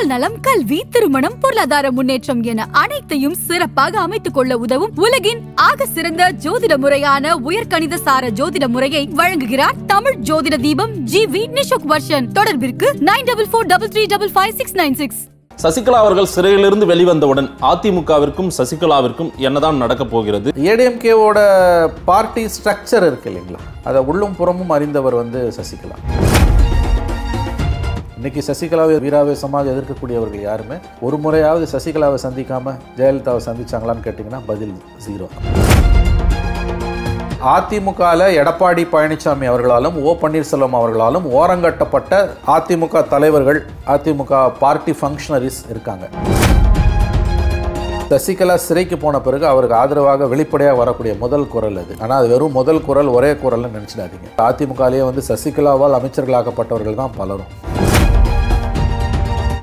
உடல் நலம் கல்வி திருமணம் பொருளாதார முன்னேற்றம் என அனைத்தையும் சிறப்பாக அமைத்துக் கொள்ள உதவும் உலகின் ஆக சிறந்த ஜோதிட முறையான உயர்கணித சார ஜோதிட முறையை வழங்குகிறார் தமிழ் ஜோதிட தீபம் ஜி வி நிஷோக் வர்ஷன் தொடர்பிற்கு nine double four double three double five six nine six Sasikala அவர்கள் சிறையிலிருந்து வெளிவந்தவுடன் அதிமுகவிற்கும் சசிகலாவிற்கும் என்னதான் நடக்க போகிறது ஏடிஎம்கேவோட பார்ட்டி ஸ்ட்ரக்சர் இருக்கு இல்லைங்களா அதை உள்ளும் புறமும் அறிந்தவர் வந்து சசிகலா இன்னைக்கு சசிகலாவை வீராவேசமாக எதிர்க்கக்கூடியவர்கள் யாருமே ஒரு முறையாவது சசிகலாவை சந்திக்காம ஜெயலலிதாவை சந்திச்சாங்களான்னு கேட்டிங்கன்னா பதில் ஜீரோ அதிமுகவில் எடப்பாடி பழனிசாமி அவர்களாலும் ஓ பன்னீர்செல்வம் அவர்களாலும் ஓரங்கட்டப்பட்ட அதிமுக தலைவர்கள் அதிமுக பார்ட்டி ஃபங்க்ஷனரிஸ் இருக்காங்க சசிகலா சிறைக்கு போன பிறகு அவருக்கு ஆதரவாக வெளிப்படையாக வரக்கூடிய முதல் குரல் அது ஆனால் அது வெறும் முதல் குரல் ஒரே குரல்னு நினச்சிடாதீங்க அதிமுகலேயே வந்து சசிகலாவால் அமைச்சர்களாக்கப்பட்டவர்கள் தான் பலரும்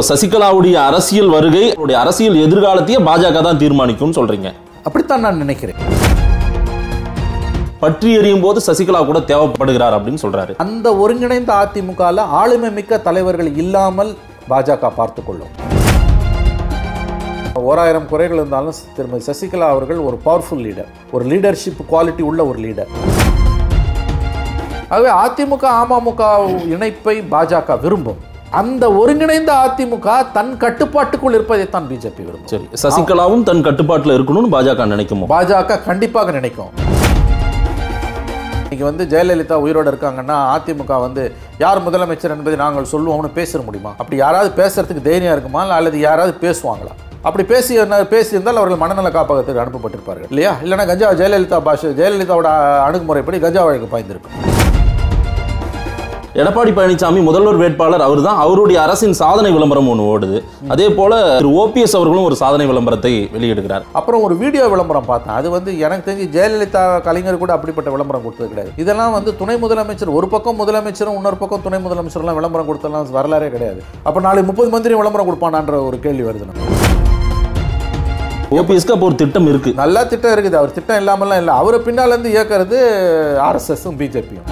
சசிகலாவுடைய அரசியல் வருகை அவருடைய அரசியல் எதிர்காலத்தையே பாஜக தான் தீர்மானிக்கும் சொல்றீங்க அப்படித்தான் நான் நினைக்கிறேன் பற்றி எறியும் போது சசிகலா கூட தேவைப்படுகிறார் அப்படின்னு சொல்றாரு அந்த ஒருங்கிணைந்த அதிமுக ஆளுமை மிக்க தலைவர்கள் இல்லாமல் பாஜக பார்த்து கொள்ளும் ஓராயிரம் குறைகள் இருந்தாலும் திருமதி சசிகலா அவர்கள் ஒரு பவர்ஃபுல் லீடர் ஒரு லீடர்ஷிப் குவாலிட்டி உள்ள ஒரு லீடர் ஆகவே அதிமுக அமமுக இணைப்பை பாஜக விரும்பும் அந்த ஒருங்கிணைந்த அதிமுக தன் கட்டுப்பாட்டுக்குள் இருப்பதைத்தான் பிஜேபி விரும்பும் சரி சசிகலாவும் தன் கட்டுப்பாட்டில் இருக்கணும்னு பாஜக நினைக்கும் பாஜக கண்டிப்பாக நினைக்கும் இன்னைக்கு வந்து ஜெயலலிதா உயிரோடு இருக்காங்கன்னா அதிமுக வந்து யார் முதலமைச்சர் என்பதை நாங்கள் சொல்லுவோம்னு பேசிட முடியுமா அப்படி யாராவது பேசுறதுக்கு தைரியம் இருக்குமா அல்லது யாராவது பேசுவாங்களா அப்படி பேசி பேசியிருந்தால் அவர்கள் மனநல காப்பகத்துக்கு அனுப்பப்பட்டிருப்பார்கள் இல்லையா இல்லைனா கஞ்சா ஜெயலலிதா பாஷ ஜெயலலிதாவோட அணுகுமுறைப்படி கஞ்சா வழக்கு பாய்ந்திருக்கும் எடப்பாடி பழனிசாமி முதல்வர் வேட்பாளர் அவர் தான் அவருடைய அரசின் சாதனை விளம்பரம் ஒன்று ஓடுது அதே போல திரு ஓபிஎஸ் அவர்களும் ஒரு சாதனை விளம்பரத்தை வெளியிடுகிறார் அப்புறம் ஒரு வீடியோ விளம்பரம் பார்த்தேன் அது வந்து எனக்கு தெரிஞ்சு ஜெயலலிதா கலைஞர் கூட அப்படிப்பட்ட விளம்பரம் கொடுத்தது கிடையாது இதெல்லாம் வந்து துணை முதலமைச்சர் ஒரு பக்கம் முதலமைச்சரும் இன்னொரு பக்கம் துணை முதலமைச்சர்லாம் விளம்பரம் கொடுத்தலாம் வரலாறே கிடையாது அப்போ நாளைக்கு முப்பது மந்திரி விளம்பரம் கொடுப்பானான்ற ஒரு கேள்வி வருது நம்ம ஓபிஎஸ்க்கு அப்போ ஒரு திட்டம் இருக்குது நல்லா திட்டம் இருக்குது அவர் திட்டம் இல்லாமலாம் இல்லை அவரை பின்னால் இருந்து இயக்கிறது ஆர்எஸ்எஸும் பிஜேபியும்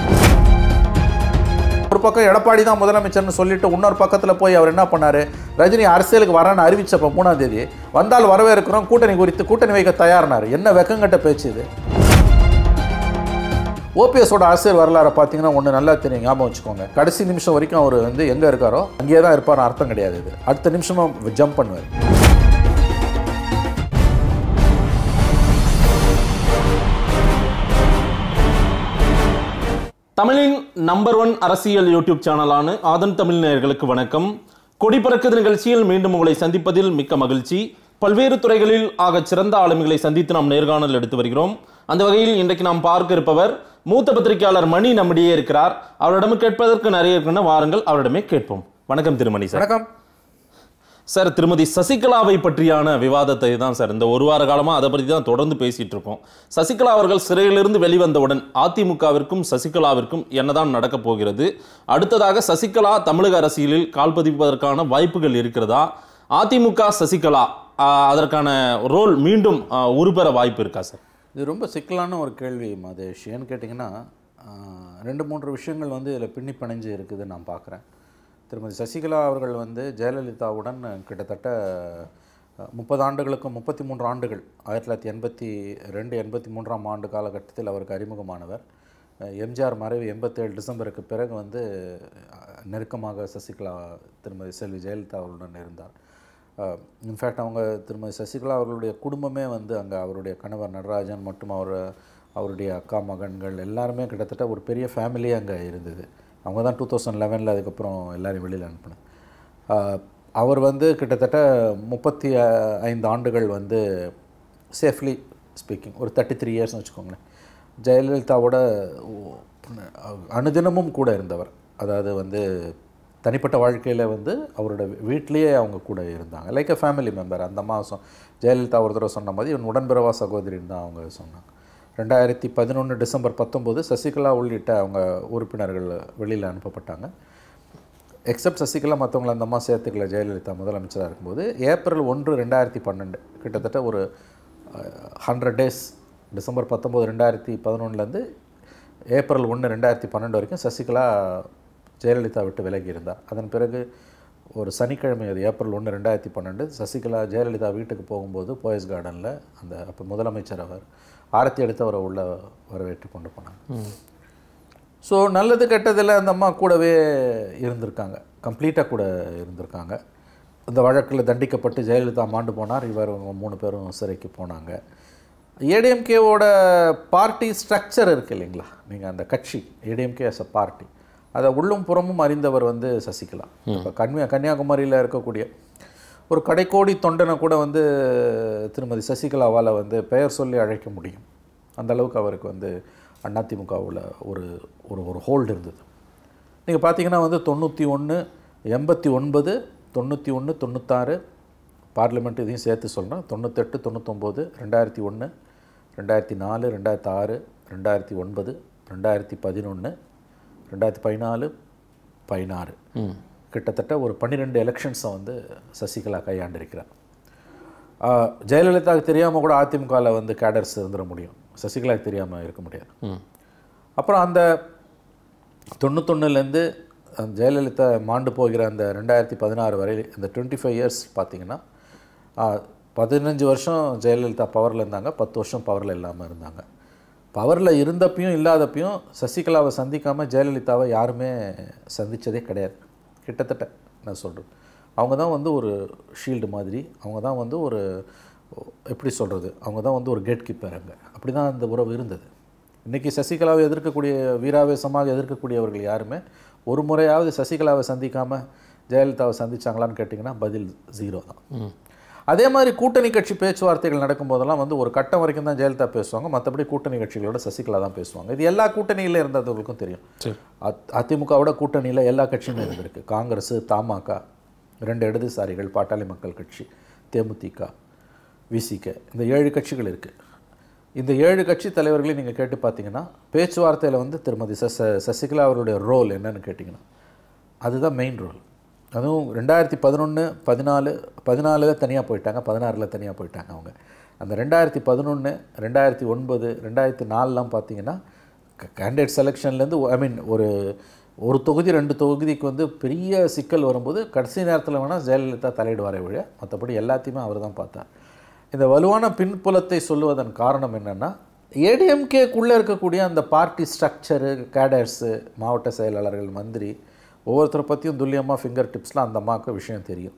பக்கம் எடப்பாடி தான் முதலமைச்சர்னு சொல்லிட்டு இன்னொரு பக்கத்தில் போய் அவர் என்ன பண்ணார் ரஜினி அரசியலுக்கு வரான்னு அறிவிச்சப்போ மூணாம் தேதி வந்தால் வரவேற்கிறோம் கூட்டணி குறித்து கூட்டணி வைக்க தயாரினார் என்ன வெக்கங்கட்ட பேச்சு இது ஓபிஎஸோட அரசியல் வரலாறு பார்த்தீங்கன்னா ஒன்று நல்லா தெரியும் ஞாபகம் வச்சுக்கோங்க கடைசி நிமிஷம் வரைக்கும் அவர் வந்து எங்கே இருக்காரோ அங்கேயே தான் இருப்பார் அர்த்தம் கிடையாது இது அடுத்த நிமிஷமாக ஜம்ப் பண்ணுவார் தமிழின் நம்பர் ஒன் அரசியல் யூடியூப் சேனலான ஆதன் தமிழ் நேயர்களுக்கு வணக்கம் கொடிப்பறக்குது நிகழ்ச்சியில் மீண்டும் உங்களை சந்திப்பதில் மிக்க மகிழ்ச்சி பல்வேறு துறைகளில் ஆக சிறந்த ஆளுமைகளை சந்தித்து நாம் நேர்காணல் எடுத்து வருகிறோம் அந்த வகையில் இன்றைக்கு நாம் பார்க்க இருப்பவர் மூத்த பத்திரிகையாளர் மணி நம்மிடையே இருக்கிறார் அவரிடமும் கேட்பதற்கு நிறைய இருக்கின்றன வாருங்கள் அவரிடமே கேட்போம் வணக்கம் திருமணி சார் வணக்கம் சார் திருமதி சசிகலாவை பற்றியான விவாதத்தை தான் சார் இந்த ஒரு வார காலமாக அதை பற்றி தான் தொடர்ந்து பேசிகிட்டு இருக்கோம் சசிகலா அவர்கள் சிறையிலிருந்து வெளிவந்தவுடன் அதிமுகவிற்கும் சசிகலாவிற்கும் என்னதான் நடக்கப் போகிறது அடுத்ததாக சசிகலா தமிழக அரசியலில் கால்பதிப்பதற்கான வாய்ப்புகள் இருக்கிறதா அதிமுக சசிகலா அதற்கான ரோல் மீண்டும் உருபெற வாய்ப்பு இருக்கா சார் இது ரொம்ப சிக்கலான ஒரு கேள்வி மதேஷ் ஏன்னு கேட்டிங்கன்னா ரெண்டு மூன்று விஷயங்கள் வந்து இதில் பின்னி பிணைஞ்சு இருக்குதுன்னு நான் பார்க்குறேன் திருமதி சசிகலா அவர்கள் வந்து ஜெயலலிதாவுடன் கிட்டத்தட்ட முப்பது ஆண்டுகளுக்கும் முப்பத்தி மூன்று ஆண்டுகள் ஆயிரத்தி தொள்ளாயிரத்தி எண்பத்தி ரெண்டு எண்பத்தி மூன்றாம் ஆண்டு காலகட்டத்தில் அவருக்கு அறிமுகமானவர் எம்ஜிஆர் மறைவு எண்பத்தேழு டிசம்பருக்கு பிறகு வந்து நெருக்கமாக சசிகலா திருமதி செல்வி ஜெயலலிதா அவர்களுடன் இருந்தார் இன்ஃபேக்ட் அவங்க திருமதி சசிகலா அவர்களுடைய குடும்பமே வந்து அங்கே அவருடைய கணவர் நடராஜன் மற்றும் அவர் அவருடைய அக்கா மகன்கள் எல்லாருமே கிட்டத்தட்ட ஒரு பெரிய ஃபேமிலியே அங்கே இருந்தது அவங்க தான் டூ தௌசண்ட் லெவனில் அதுக்கப்புறம் எல்லோரும் வெளியில் அனுப்பினேன் அவர் வந்து கிட்டத்தட்ட முப்பத்தி ஐந்து ஆண்டுகள் வந்து சேஃப்லி ஸ்பீக்கிங் ஒரு தேர்ட்டி த்ரீ இயர்ஸ்னு வச்சுக்கோங்களேன் ஜெயலலிதாவோட அனுதினமும் கூட இருந்தவர் அதாவது வந்து தனிப்பட்ட வாழ்க்கையில் வந்து அவரோட வீட்லேயே அவங்க கூட இருந்தாங்க லைக் அ ஃபேமிலி மெம்பர் அந்த மாதம் ஜெயலலிதா ஒரு தடவை சொன்ன மாதிரி இவன் உடன்பிறவா சகோதரின்னு தான் அவங்க சொன்னாங்க ரெண்டாயிரத்தி பதினொன்று டிசம்பர் பத்தொம்போது சசிகலா உள்ளிட்ட அவங்க உறுப்பினர்கள் வெளியில் அனுப்பப்பட்டாங்க எக்ஸப்ட் சசிகலா மற்றவங்களை அந்த அம்மா சேர்த்துக்கல ஜெயலலிதா முதலமைச்சராக இருக்கும்போது ஏப்ரல் ஒன்று ரெண்டாயிரத்தி பன்னெண்டு கிட்டத்தட்ட ஒரு ஹண்ட்ரட் டேஸ் டிசம்பர் பத்தொம்போது ரெண்டாயிரத்தி பதினொன்றுலேருந்து ஏப்ரல் ஒன்று ரெண்டாயிரத்தி பன்னெண்டு வரைக்கும் சசிகலா ஜெயலலிதா விட்டு விலகி இருந்தார் அதன் பிறகு ஒரு சனிக்கிழமை அது ஏப்ரல் ஒன்று ரெண்டாயிரத்தி பன்னெண்டு சசிகலா ஜெயலலிதா வீட்டுக்கு போகும்போது போயஸ் கார்டனில் அந்த அப்போ முதலமைச்சர் அவர் ஆரத்தி எடுத்து அவரை உள்ள வரவேற்று கொண்டு போனாங்க ஸோ நல்லது கெட்டதில் அந்த அம்மா கூடவே இருந்திருக்காங்க கம்ப்ளீட்டாக கூட இருந்திருக்காங்க இந்த வழக்கில் தண்டிக்கப்பட்டு ஜெயலலிதா மாண்டு போனார் இவர் மூணு பேரும் சிறைக்கு போனாங்க ஏடிஎம்கேவோட பார்ட்டி ஸ்ட்ரக்சர் இருக்குது இல்லைங்களா நீங்கள் அந்த கட்சி ஏடிஎம்கே அஸ் அ பார்ட்டி அதை உள்ளும் புறமும் அறிந்தவர் வந்து சசிகலா இப்போ கன்னியாகுமரியில் இருக்கக்கூடிய ஒரு கடைக்கோடி தொண்டனை கூட வந்து திருமதி சசிகலாவால் வந்து பெயர் சொல்லி அழைக்க முடியும் அந்தளவுக்கு அவருக்கு வந்து அதிமுகவில் ஒரு ஒரு ஒரு ஹோல்டு இருந்தது நீங்கள் பார்த்தீங்கன்னா வந்து தொண்ணூற்றி ஒன்று எண்பத்தி ஒன்பது தொண்ணூற்றி ஒன்று தொண்ணூத்தாறு பார்லிமெண்ட் இதையும் சேர்த்து சொல்கிறேன் தொண்ணூத்தெட்டு தொண்ணூத்தொம்போது ரெண்டாயிரத்தி ஒன்று ரெண்டாயிரத்தி நாலு ரெண்டாயிரத்தி ஆறு ரெண்டாயிரத்தி ஒன்பது ரெண்டாயிரத்தி பதினொன்று ரெண்டாயிரத்தி பதினாலு பதினாறு கிட்டத்தட்ட ஒரு பன்னிரெண்டு எலெக்ஷன்ஸை வந்து சசிகலா கையாண்டிருக்கிறார் ஜெயலலிதாவுக்கு தெரியாமல் கூட அதிமுகவில் வந்து கேடர்ஸ் இருந்துட முடியும் சசிகலாவுக்கு தெரியாமல் இருக்க முடியாது அப்புறம் அந்த தொண்ணூத்தொன்னுலேருந்து ஜெயலலிதா மாண்டு போகிற அந்த ரெண்டாயிரத்தி பதினாறு வரை இந்த டுவெண்ட்டி ஃபைவ் இயர்ஸ் பார்த்திங்கன்னா பதினஞ்சு வருஷம் ஜெயலலிதா பவரில் இருந்தாங்க பத்து வருஷம் பவரில் இல்லாமல் இருந்தாங்க பவரில் இருந்தப்பையும் இல்லாதப்பையும் சசிகலாவை சந்திக்காமல் ஜெயலலிதாவை யாருமே சந்தித்ததே கிடையாது கிட்டத்தட்ட நான் சொல்கிறேன் அவங்க தான் வந்து ஒரு ஷீல்டு மாதிரி அவங்க தான் வந்து ஒரு எப்படி சொல்கிறது அவங்க தான் வந்து ஒரு கேட் கீப்பர் அங்கே அப்படி தான் அந்த உறவு இருந்தது இன்றைக்கி சசிகலாவை எதிர்க்கக்கூடிய வீராவேசமாக எதிர்க்கக்கூடியவர்கள் யாருமே ஒரு முறையாவது சசிகலாவை சந்திக்காமல் ஜெயலலிதாவை சந்தித்தாங்களான்னு கேட்டிங்கன்னா பதில் ஜீரோ தான் அதே மாதிரி கூட்டணி கட்சி பேச்சுவார்த்தைகள் நடக்கும்போதெல்லாம் வந்து ஒரு கட்டம் வரைக்கும் தான் ஜெயலலிதா பேசுவாங்க மற்றபடி கூட்டணி கட்சிகளோட சசிகலா தான் பேசுவாங்க இது எல்லா கூட்டணியில் இருந்தவர்களுக்கும் தெரியும் அதிமுகவோட கூட்டணியில் எல்லா கட்சியுமே இருந்திருக்கு காங்கிரஸ் தமாக ரெண்டு இடதுசாரிகள் பாட்டாளி மக்கள் கட்சி தேமுதிக விசிக இந்த ஏழு கட்சிகள் இருக்குது இந்த ஏழு கட்சி தலைவர்களையும் நீங்கள் கேட்டு பார்த்தீங்கன்னா பேச்சுவார்த்தையில் வந்து திருமதி சச சசிகலா அவருடைய ரோல் என்னன்னு கேட்டிங்கன்னா அதுதான் மெயின் ரோல் அதுவும் ரெண்டாயிரத்தி பதினொன்று பதினாலு பதினாலில் தனியாக போயிட்டாங்க பதினாறில் தனியாக போயிட்டாங்க அவங்க அந்த ரெண்டாயிரத்தி பதினொன்று ரெண்டாயிரத்தி ஒன்பது ரெண்டாயிரத்தி நாலுலாம் பார்த்திங்கன்னா கேண்டிடேட் செலெக்ஷன்லேருந்து ஐ மீன் ஒரு ஒரு தொகுதி ரெண்டு தொகுதிக்கு வந்து பெரிய சிக்கல் வரும்போது கடைசி நேரத்தில் வேணால் ஜெயலலிதா தலையிடுவார் ஒழிய மற்றபடி எல்லாத்தையுமே அவர் தான் பார்த்தார் இந்த வலுவான பின்புலத்தை சொல்லுவதன் காரணம் என்னென்னா ஏடிஎம்கேக்குள்ளே இருக்கக்கூடிய அந்த பார்ட்டி ஸ்ட்ரக்சரு கேடர்ஸு மாவட்ட செயலாளர்கள் மந்திரி ஒவ்வொருத்தரை பற்றியும் துல்லியமாக ஃபிங்கர் டிப்ஸில் அந்த அம்மாவுக்கு விஷயம் தெரியும்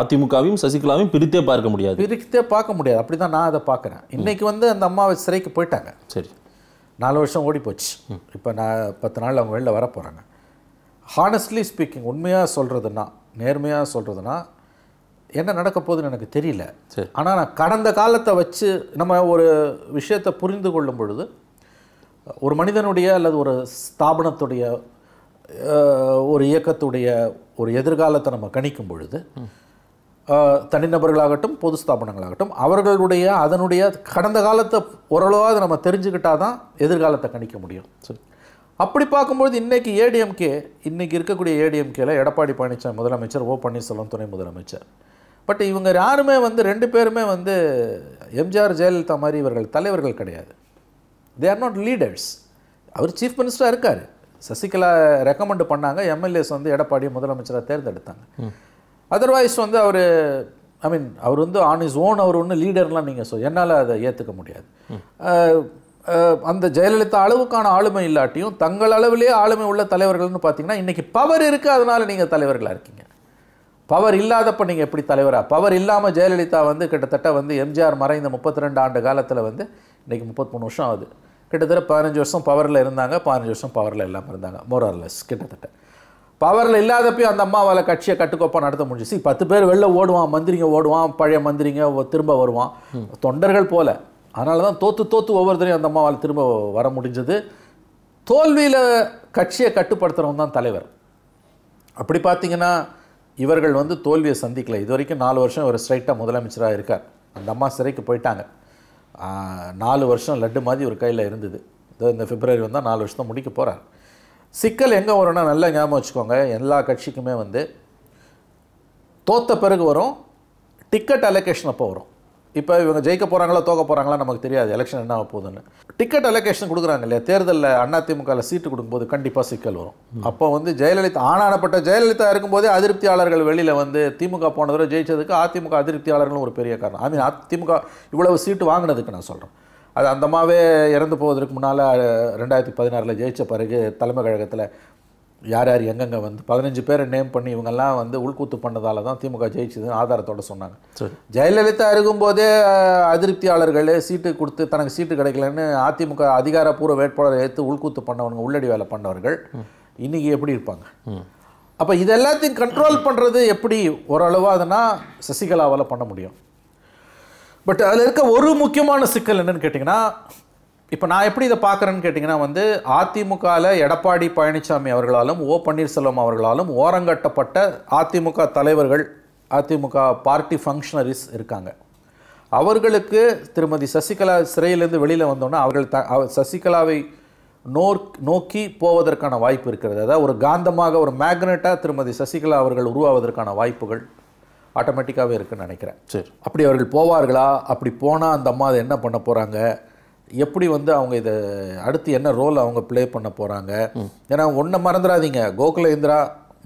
அதிமுகவையும் சசிகலாவையும் பிரித்தே பார்க்க முடியாது பிரித்தே பார்க்க முடியாது அப்படி தான் நான் அதை பார்க்குறேன் இன்றைக்கி வந்து அந்த அம்மாவை சிறைக்கு போயிட்டாங்க சரி நாலு வருஷம் ஓடி போச்சு இப்போ நான் பத்து நாள் அவங்க வெளில வர போகிறாங்க ஹானஸ்ட்லி ஸ்பீக்கிங் உண்மையாக சொல்கிறதுனா நேர்மையாக சொல்கிறதுனா என்ன நடக்க போகுதுன்னு எனக்கு தெரியல ஆனால் நான் கடந்த காலத்தை வச்சு நம்ம ஒரு விஷயத்தை புரிந்து கொள்ளும் பொழுது ஒரு மனிதனுடைய அல்லது ஒரு ஸ்தாபனத்துடைய ஒரு இயக்கத்துடைய ஒரு எதிர்காலத்தை நம்ம கணிக்கும் பொழுது தனிநபர்களாகட்டும் பொது ஸ்தாபனங்களாகட்டும் அவர்களுடைய அதனுடைய கடந்த காலத்தை ஓரளவாக நம்ம தெரிஞ்சுக்கிட்டால் தான் எதிர்காலத்தை கணிக்க முடியும் சரி அப்படி பார்க்கும்போது இன்றைக்கி ஏடிஎம்கே இன்றைக்கி இருக்கக்கூடிய ஏடிஎம்கேல எடப்பாடி பழனிசாமி முதலமைச்சர் ஓ பன்னீர்செல்வம் துணை முதலமைச்சர் பட் இவங்க யாருமே வந்து ரெண்டு பேருமே வந்து எம்ஜிஆர் ஜெயலலிதா மாதிரி இவர்கள் தலைவர்கள் கிடையாது தே ஆர் நாட் லீடர்ஸ் அவர் சீஃப் மினிஸ்டராக இருக்கார் சசிகலா ரெக்கமெண்ட் பண்ணாங்க எம்எல்ஏஸ் வந்து எடப்பாடி முதலமைச்சராக தேர்ந்தெடுத்தாங்க அதர்வைஸ் வந்து அவர் ஐ மீன் அவர் வந்து ஆன் இஸ் ஓன் அவர் ஒன்று லீடர்லாம் நீங்கள் சொல் என்னால் அதை ஏற்றுக்க முடியாது அந்த ஜெயலலிதா அளவுக்கான ஆளுமை இல்லாட்டியும் தங்கள் அளவிலே ஆளுமை உள்ள தலைவர்கள்னு பார்த்தீங்கன்னா இன்றைக்கி பவர் இருக்குது அதனால் நீங்கள் தலைவர்களாக இருக்கீங்க பவர் இல்லாதப்ப நீங்கள் எப்படி தலைவராக பவர் இல்லாமல் ஜெயலலிதா வந்து கிட்டத்தட்ட வந்து எம்ஜிஆர் மறைந்த முப்பத்தி ரெண்டு ஆண்டு காலத்தில் வந்து இன்றைக்கி முப்பத்தி மூணு வருஷம் ஆகுது கிட்டத்தட்ட பதினஞ்சு வருஷம் பவரில் இருந்தாங்க பதினஞ்சு வருஷம் பவரில் இல்லாமல் இருந்தாங்க மொரர்லெஸ் கிட்டத்தட்ட பவரில் இல்லாதப்பையும் அந்த அம்மாவால் கட்சியை கட்டுக்கோப்பாக நடத்த முடிஞ்சிச்சு பத்து பேர் வெளில ஓடுவான் மந்திரிங்க ஓடுவான் பழைய மந்திரிங்க திரும்ப வருவான் தொண்டர்கள் போல அதனால தான் தோற்று தோத்து ஒவ்வொருத்தரையும் அந்த அம்மாவால் திரும்ப வர முடிஞ்சது தோல்வியில் கட்சியை கட்டுப்படுத்துகிறவன் தான் தலைவர் அப்படி பார்த்தீங்கன்னா இவர்கள் வந்து தோல்வியை சந்திக்கலை இது வரைக்கும் நாலு வருஷம் ஒரு ஸ்ட்ரைட்டாக முதலமைச்சராக இருக்கார் அந்த அம்மா சிறைக்கு போயிட்டாங்க நாலு வருஷம் லட்டு மாதிரி ஒரு கையில் இருந்தது இந்த பிப்ரவரி வந்தால் நாலு வருஷம் முடிக்க போகிறார் சிக்கல் எங்கே வரும்னா நல்லா ஞாபகம் வச்சுக்கோங்க எல்லா கட்சிக்குமே வந்து தோத்த பிறகு வரும் டிக்கெட் அலோகேஷன் அப்போ வரும் இப்போ இவங்க ஜெயிக்க போகிறாங்களா தோக்க போகிறாங்களா நமக்கு தெரியாது எலெக்ஷன் என்ன போகுதுன்னு டிக்கெட் அலோகேஷன் கொடுக்குறாங்க இல்லையா தேர்தலில் அதிமுகவில் சீட்டு கொடுக்கும்போது கண்டிப்பாக சிக்கல் வரும் அப்போ வந்து ஜெயலலிதா ஆனானப்பட்ட ஜெயலலிதா இருக்கும்போதே அதிருப்தியாளர்கள் வெளியில் வந்து திமுக போன தடவை ஜெயிச்சதுக்கு அதிமுக அதிருப்தியாளர்களும் ஒரு பெரிய காரணம் ஐ மீன் அதிமுக இவ்வளவு சீட்டு வாங்கினதுக்கு நான் சொல்கிறேன் அது அந்தமாவே இறந்து போவதற்கு முன்னால் ரெண்டாயிரத்தி பதினாறில் ஜெயித்த பிறகு தலைமை கழகத்தில் யார் யார் எங்கெங்கே வந்து பதினஞ்சு பேரை நேம் பண்ணி இவங்கெல்லாம் வந்து உள்கூத்து பண்ணதால் தான் திமுக ஜெயிச்சதுன்னு ஆதாரத்தோடு சொன்னாங்க ஜெயலலிதா இருக்கும்போதே அதிருப்தியாளர்கள் சீட்டு கொடுத்து தனக்கு சீட்டு கிடைக்கலன்னு அதிமுக அதிகாரப்பூர்வ வேட்பாளர் ஏற்று உள்கூத்து பண்ணவங்க உள்ளடி வேலை பண்ணவர்கள் இன்றைக்கி எப்படி இருப்பாங்க அப்போ இது எல்லாத்தையும் கண்ட்ரோல் பண்ணுறது எப்படி ஓரளவாக அதுனா சசிகலாவால் பண்ண முடியும் பட் அதில் இருக்க ஒரு முக்கியமான சிக்கல் என்னென்னு கேட்டிங்கன்னா இப்போ நான் எப்படி இதை பார்க்குறேன்னு கேட்டிங்கன்னா வந்து அதிமுகவில் எடப்பாடி பழனிசாமி அவர்களாலும் ஓ பன்னீர்செல்வம் அவர்களாலும் ஓரங்கட்டப்பட்ட அதிமுக தலைவர்கள் அதிமுக பார்ட்டி ஃபங்க்ஷனரிஸ் இருக்காங்க அவர்களுக்கு திருமதி சசிகலா சிறையிலேருந்து வெளியில் வந்தோன்னா அவர்கள் த சசிகலாவை நோர் நோக்கி போவதற்கான வாய்ப்பு இருக்கிறது அதாவது ஒரு காந்தமாக ஒரு மேக்னெட்டாக திருமதி சசிகலா அவர்கள் உருவாவதற்கான வாய்ப்புகள் ஆட்டோமேட்டிக்காகவே இருக்குன்னு நினைக்கிறேன் சரி அப்படி அவர்கள் போவார்களா அப்படி போனால் அந்த அம்மா அதை என்ன பண்ண போகிறாங்க எப்படி வந்து அவங்க இதை அடுத்து என்ன ரோல் அவங்க ப்ளே பண்ண போகிறாங்க ஏன்னா ஒன்றை மறந்துடாதீங்க கோகுலேந்திரா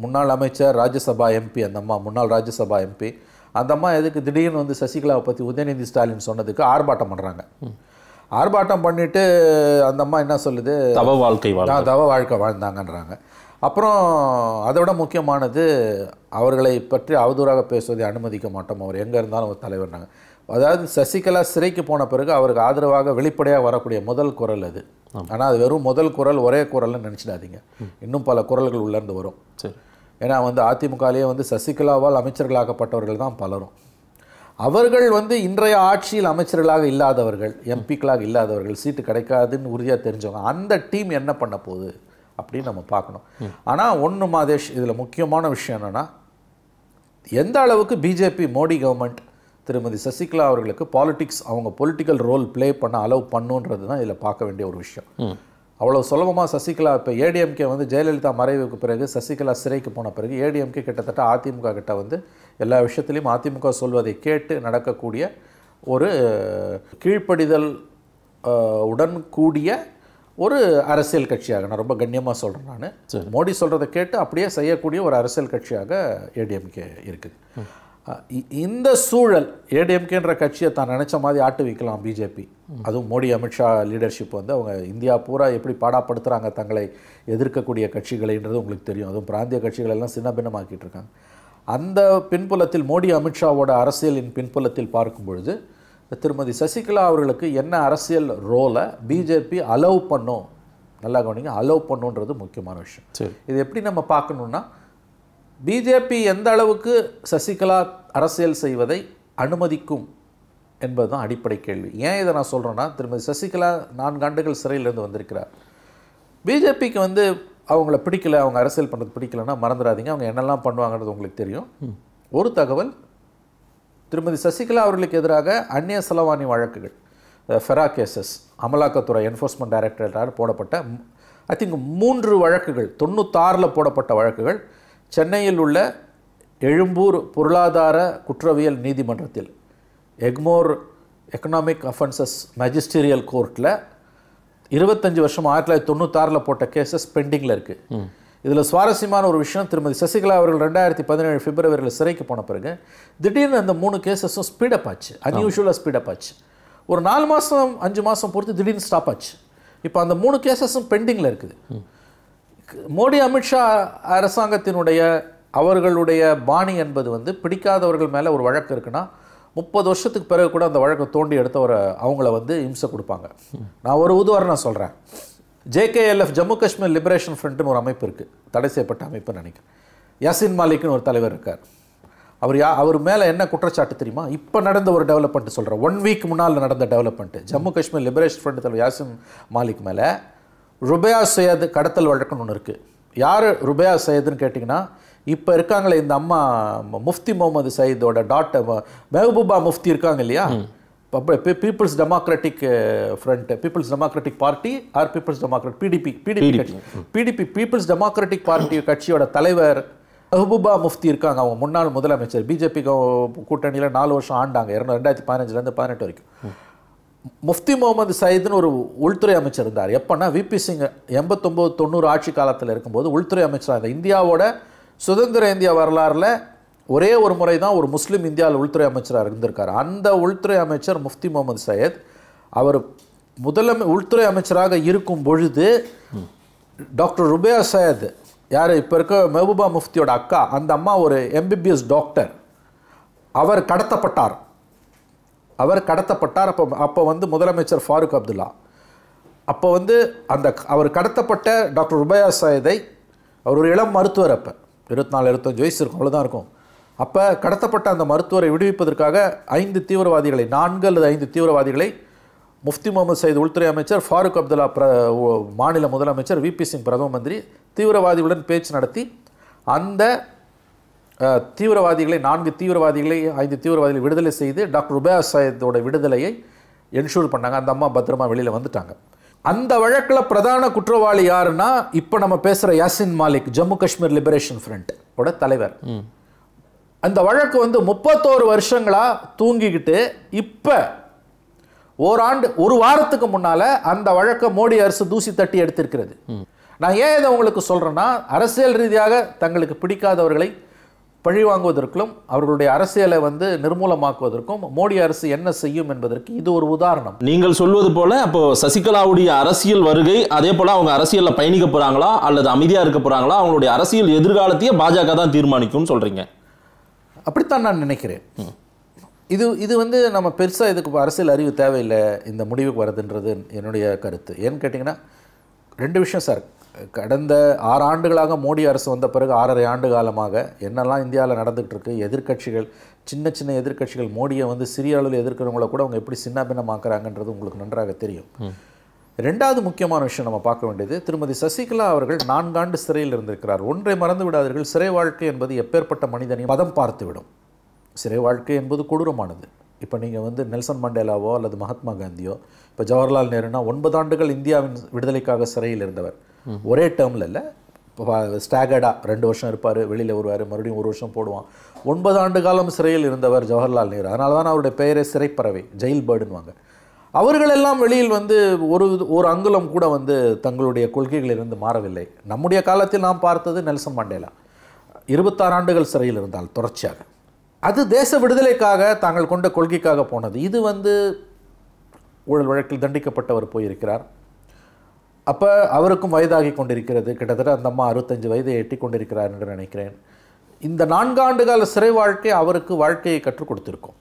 முன்னாள் அமைச்சர் ராஜ்யசபா எம்பி அந்த அம்மா முன்னாள் ராஜ்யசபா எம்பி அந்த அம்மா எதுக்கு திடீர்னு வந்து சசிகலாவை பற்றி உதயநிதி ஸ்டாலின் சொன்னதுக்கு ஆர்ப்பாட்டம் பண்ணுறாங்க ஆர்ப்பாட்டம் பண்ணிவிட்டு அந்த அம்மா என்ன சொல்லுது தவ வாழ்க்கை தவ வாழ்க்கை வாழ்ந்தாங்கன்றாங்க அப்புறம் அதை விட முக்கியமானது அவர்களை பற்றி அவதூறாக பேசுவதை அனுமதிக்க மாட்டோம் அவர் எங்கே இருந்தாலும் ஒரு தலைவர்னாங்க அதாவது சசிகலா சிறைக்கு போன பிறகு அவருக்கு ஆதரவாக வெளிப்படையாக வரக்கூடிய முதல் குரல் அது ஆனால் அது வெறும் முதல் குரல் ஒரே குரல்னு நினச்சிடாதீங்க இன்னும் பல குரல்கள் உள்ளேருந்து வரும் ஏன்னா வந்து அதிமுகலேயே வந்து சசிகலாவால் அமைச்சர்களாக்கப்பட்டவர்கள் தான் பலரும் அவர்கள் வந்து இன்றைய ஆட்சியில் அமைச்சர்களாக இல்லாதவர்கள் எம்பிக்களாக இல்லாதவர்கள் சீட்டு கிடைக்காதுன்னு உறுதியாக தெரிஞ்சவங்க அந்த டீம் என்ன பண்ண போகுது அப்படின்னு நம்ம பார்க்கணும் ஆனால் ஒன்று மாதேஷ் இதில் முக்கியமான விஷயம் என்னென்னா எந்த அளவுக்கு பிஜேபி மோடி கவர்மெண்ட் திருமதி சசிகலா அவர்களுக்கு பாலிட்டிக்ஸ் அவங்க பொலிட்டிக்கல் ரோல் ப்ளே பண்ண அளவு பண்ணுன்றது தான் இதில் பார்க்க வேண்டிய ஒரு விஷயம் அவ்வளோ சுலபமாக சசிகலா இப்போ ஏடிஎம்கே வந்து ஜெயலலிதா மறைவுக்கு பிறகு சசிகலா சிறைக்கு போன பிறகு ஏடிஎம்கே கிட்டத்தட்ட அதிமுக கிட்ட வந்து எல்லா விஷயத்துலையும் அதிமுக சொல்வதை கேட்டு நடக்கக்கூடிய ஒரு கீழ்ப்படிதல் உடன் கூடிய ஒரு அரசியல் கட்சியாக நான் ரொம்ப கண்ணியமாக சொல்கிறேன் நான் மோடி சொல்கிறத கேட்டு அப்படியே செய்யக்கூடிய ஒரு அரசியல் கட்சியாக ஏடிஎம்கே இருக்குது இந்த சூழல் ஏடிஎம்கேன்ற கட்சியை தான் நினச்ச மாதிரி ஆட்டு வைக்கலாம் பிஜேபி அதுவும் மோடி அமித்ஷா லீடர்ஷிப் வந்து அவங்க இந்தியா பூரா எப்படி பாடாப்படுத்துகிறாங்க தங்களை எதிர்க்கக்கூடிய கட்சிகளைன்றது உங்களுக்கு தெரியும் அதுவும் பிராந்திய கட்சிகள் எல்லாம் சின்ன பின்னமாக்கிட்டு இருக்காங்க அந்த பின்புலத்தில் மோடி அமித்ஷாவோட அரசியலின் பின்புலத்தில் பார்க்கும் பொழுது திருமதி சசிகலா அவர்களுக்கு என்ன அரசியல் ரோலை பிஜேபி அலோவ் பண்ணும் நல்லா கவனிங்க அலோவ் பண்ணுன்றது முக்கியமான விஷயம் இது எப்படி நம்ம பார்க்கணுன்னா பிஜேபி எந்த அளவுக்கு சசிகலா அரசியல் செய்வதை அனுமதிக்கும் என்பது தான் அடிப்படை கேள்வி ஏன் இதை நான் சொல்கிறேன்னா திருமதி சசிகலா நான்கு ஆண்டுகள் சிறையிலேருந்து வந்திருக்கிறார் பிஜேபிக்கு வந்து அவங்கள பிடிக்கல அவங்க அரசியல் பண்ணுறது பிடிக்கலன்னா மறந்துடாதீங்க அவங்க என்னெல்லாம் பண்ணுவாங்கன்றது உங்களுக்கு தெரியும் ஒரு தகவல் திருமதி சசிகலா அவர்களுக்கு எதிராக அந்நிய செலவாணி வழக்குகள் ஃபெரா கேசஸ் அமலாக்கத்துறை என்ஃபோர்ஸ்மெண்ட் டைரக்டரேட்டால் போடப்பட்ட ஐ திங்க் மூன்று வழக்குகள் தொண்ணூத்தாறில் போடப்பட்ட வழக்குகள் சென்னையில் உள்ள எழும்பூர் பொருளாதார குற்றவியல் நீதிமன்றத்தில் எக்மோர் எக்கனாமிக் அஃபென்சஸ் மேஜிஸ்டீரியல் கோர்ட்டில் இருபத்தஞ்சி வருஷம் ஆயிரத்தி தொள்ளாயிரத்தி தொண்ணூத்தாறில் போட்ட கேசஸ் பெண்டிங்கில் இருக்குது இதில் சுவாரஸ்யமான ஒரு விஷயம் திருமதி சசிகலா அவர்கள் ரெண்டாயிரத்தி பதினேழு பிப்ரவரியில் சிறைக்கு போன பிறகு திடீர்னு அந்த மூணு கேசஸும் ஸ்பீடப் ஆச்சு அன்யூஷுவலாக ஸ்பீடப் ஆச்சு ஒரு நாலு மாதம் அஞ்சு மாதம் பொறுத்து திடீர்னு ஸ்டாப் ஆச்சு இப்போ அந்த மூணு கேசஸும் பெண்டிங்கில் இருக்குது மோடி அமித்ஷா அரசாங்கத்தினுடைய அவர்களுடைய பாணி என்பது வந்து பிடிக்காதவர்கள் மேலே ஒரு வழக்கு இருக்குன்னா முப்பது வருஷத்துக்கு பிறகு கூட அந்த வழக்கை தோண்டி எடுத்தவரை அவங்கள வந்து இம்சை கொடுப்பாங்க நான் ஒரு உதாரணம் சொல்கிறேன் ஜேகேஎல்எஃப் ஜம்மு காஷ்மீர் லிபரேஷன் ஃப்ரண்ட்னு ஒரு அமைப்பு இருக்குது தடை செய்யப்பட்ட அமைப்புன்னு நினைக்கிறேன் யாசின் மாலிக்னு ஒரு தலைவர் இருக்கார் அவர் யா அவர் மேலே என்ன குற்றச்சாட்டு தெரியுமா இப்போ நடந்த ஒரு டெவலப்மெண்ட் சொல்கிறேன் ஒன் வீக் முன்னால் நடந்த development Jammu Kashmir liberation front தலைவர் யாசின் மாலிக் மேலே ருபயா சையது கடத்தல் வழக்குன்னு ஒன்று இருக்குது யார் ருபயா சையதுன்னு கேட்டிங்கன்னா இப்போ இருக்காங்களே இந்த அம்மா முஃப்தி முகமது சயீதோட டாட்டர் மெஹபூபா முஃப்தி இருக்காங்க இல்லையா அப்போ people's democratic front people's democratic party or people's democrat PDP PDP PDP people's democratic party கட்சியோட தலைவர் மெஹபூபா முஃப்தி இருக்காங்க அவங்க முன்னாள் முதலமைச்சர் பிஜேபி கூட்டணியில் நாலு வருஷம் ஆண்டாங்க இரநூறு ரெண்டாயிரத்தி பதினஞ்சுலேருந்து பதினெட்டு வரைக்கும் முஃப்தி முகமது சயீதுன்னு ஒரு உள்துறை அமைச்சர் இருந்தார் எப்போன்னா விபி சிங் எண்பத்தொம்போது தொண்ணூறு ஆட்சி காலத்தில் இருக்கும்போது உள்துறை அமைச்சராக இருந்தார் இந்தியாவோட சுதந்திர இந்தியா வரலாறில் ஒரே ஒரு முறை தான் ஒரு முஸ்லீம் இந்தியாவில் உள்துறை அமைச்சராக இருந்திருக்கார் அந்த உள்துறை அமைச்சர் முஃப்தி முகமது சையத் அவர் முதலமை உள்துறை அமைச்சராக இருக்கும் பொழுது டாக்டர் ருபேயா சையத் யார் இப்போ இருக்க மெஹபூபா முஃப்தியோட அக்கா அந்த அம்மா ஒரு எம்பிபிஎஸ் டாக்டர் அவர் கடத்தப்பட்டார் அவர் கடத்தப்பட்டார் அப்போ அப்போ வந்து முதலமைச்சர் ஃபாரூக் அப்துல்லா அப்போ வந்து அந்த அவர் கடத்தப்பட்ட டாக்டர் ருபயா சாயதை அவர் ஒரு இளம் மருத்துவர் அப்போ இருபத்தி நாலு இருபத்தஞ்சு வயசு இருக்கும் அவ்வளோதான் இருக்கும் அப்போ கடத்தப்பட்ட அந்த மருத்துவரை விடுவிப்பதற்காக ஐந்து தீவிரவாதிகளை நான்கு அல்லது ஐந்து தீவிரவாதிகளை முஃப்தி முகமது சயீத் உள்துறை அமைச்சர் ஃபாரூக் அப்துல்லா பிர மாநில முதலமைச்சர் பி சிங் பிரதம மந்திரி தீவிரவாதிகளுடன் பேச்சு நடத்தி அந்த தீவிரவாதிகளை நான்கு தீவிரவாதிகளை ஐந்து தீவிரவாதிகளை விடுதலை செய்து டாக்டர் உபயா சாயத்தோட விடுதலையை என்ஷூர் பண்ணாங்க அந்த அம்மா பத்திரமா வெளியில் வந்துட்டாங்க அந்த வழக்கில் பிரதான குற்றவாளி யாருன்னா இப்போ நம்ம பேசுகிற யாசின் மாலிக் ஜம்மு காஷ்மீர் லிபரேஷன் ஃப்ரண்ட்டோட தலைவர் அந்த வழக்கு வந்து முப்பத்தோரு வருஷங்களாக தூங்கிக்கிட்டு இப்போ ஓராண்டு ஒரு வாரத்துக்கு முன்னால் அந்த வழக்கை மோடி அரசு தூசி தட்டி எடுத்திருக்கிறது நான் ஏன் இதை உங்களுக்கு சொல்கிறேன்னா அரசியல் ரீதியாக தங்களுக்கு பிடிக்காதவர்களை பழிவாங்குவதற்கும் அவர்களுடைய அரசியலை வந்து நிர்மூலமாக்குவதற்கும் மோடி அரசு என்ன செய்யும் என்பதற்கு இது ஒரு உதாரணம் நீங்கள் சொல்வது போல அப்போ சசிகலாவுடைய அரசியல் வருகை அதே போல அவங்க அரசியலில் பயணிக்க போறாங்களா அல்லது அமைதியாக இருக்க போறாங்களா அவங்களுடைய அரசியல் எதிர்காலத்தையே பாஜக தான் தீர்மானிக்கும் சொல்றீங்க அப்படித்தான் நான் நினைக்கிறேன் இது இது வந்து நம்ம பெருசாக இதுக்கு அரசியல் அறிவு தேவையில்லை இந்த முடிவுக்கு வரதுன்றது என்னுடைய கருத்து ஏன்னு கேட்டீங்கன்னா ரெண்டு விஷயம் சார் கடந்த ஆறு ஆண்டுகளாக மோடி அரசு வந்த பிறகு ஆறரை ஆண்டு காலமாக என்னெல்லாம் இந்தியாவில் நடந்துகிட்டு இருக்கு எதிர்கட்சிகள் சின்ன சின்ன எதிர்கட்சிகள் மோடியை வந்து சிறிய அளவில் எதிர்க்கிறவங்கள கூட அவங்க எப்படி சின்ன பின்னமாக்குறாங்கன்றது உங்களுக்கு நன்றாக தெரியும் ரெண்டாவது முக்கியமான விஷயம் நம்ம பார்க்க வேண்டியது திருமதி சசிகலா அவர்கள் நான்காண்டு சிறையில் இருந்திருக்கிறார் ஒன்றை மறந்து விடாதீர்கள் சிறை வாழ்க்கை என்பது எப்பேற்பட்ட மனிதனையும் மதம் பார்த்துவிடும் சிறை வாழ்க்கை என்பது கொடூரமானது இப்போ நீங்கள் வந்து நெல்சன் மண்டேலாவோ அல்லது மகாத்மா காந்தியோ இப்போ ஜவஹர்லால் நேருனா ஒன்பது ஆண்டுகள் இந்தியாவின் விடுதலைக்காக சிறையில் இருந்தவர் ஒரே டேர்மில் இல்லை ஸ்டாகர்டாக ரெண்டு வருஷம் இருப்பார் வெளியில் வருவார் மறுபடியும் ஒரு வருஷம் போடுவான் ஒன்பது ஆண்டு காலம் சிறையில் இருந்தவர் ஜவஹர்லால் நேரு அதனால தான் அவருடைய பெயரே சிறைப்பறவை ஜெயில் பேர்டுன்னுவாங்க அவர்களெல்லாம் வெளியில் வந்து ஒரு ஒரு அங்குலம் கூட வந்து தங்களுடைய கொள்கைகளிலிருந்து மாறவில்லை நம்முடைய காலத்தில் நாம் பார்த்தது நெல்சன் மண்டேலா இருபத்தாறு ஆண்டுகள் சிறையில் இருந்தால் தொடர்ச்சியாக அது தேச விடுதலைக்காக தாங்கள் கொண்ட கொள்கைக்காக போனது இது வந்து ஊழல் வழக்கில் தண்டிக்கப்பட்டவர் போயிருக்கிறார் அப்போ அவருக்கும் வயதாகி கொண்டிருக்கிறது கிட்டத்தட்ட அந்த அம்மா அறுபத்தஞ்சு வயதை எட்டி கொண்டிருக்கிறார் என்று நினைக்கிறேன் இந்த நான்காண்டு கால சிறை வாழ்க்கை அவருக்கு வாழ்க்கையை கற்றுக் கொடுத்துருக்கோம்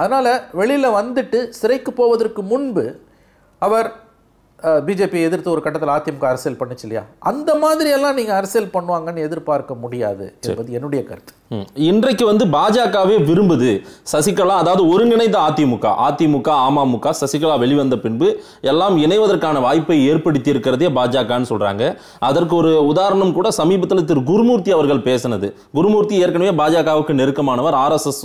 அதனால் வெளியில் வந்துட்டு சிறைக்கு போவதற்கு முன்பு அவர் பிஜேபியை எதிர்த்து ஒரு கட்டத்தில் அதிமுக அரசியல் பண்ணுச்சு இல்லையா அந்த மாதிரி எல்லாம் நீங்கள் அரசியல் பண்ணுவாங்கன்னு எதிர்பார்க்க முடியாது என்பது என்னுடைய கருத்து இன்றைக்கு வந்து பாஜகவே விரும்புது சசிகலா அதாவது ஒருங்கிணைந்த அதிமுக அதிமுக அமமுக சசிகலா வெளிவந்த பின்பு எல்லாம் இணைவதற்கான வாய்ப்பை ஏற்படுத்தி இருக்கிறதே பாஜகன்னு சொல்றாங்க அதற்கு ஒரு உதாரணம் கூட சமீபத்தில் திரு குருமூர்த்தி அவர்கள் பேசினது குருமூர்த்தி ஏற்கனவே பாஜகவுக்கு நெருக்கமானவர் எஸ்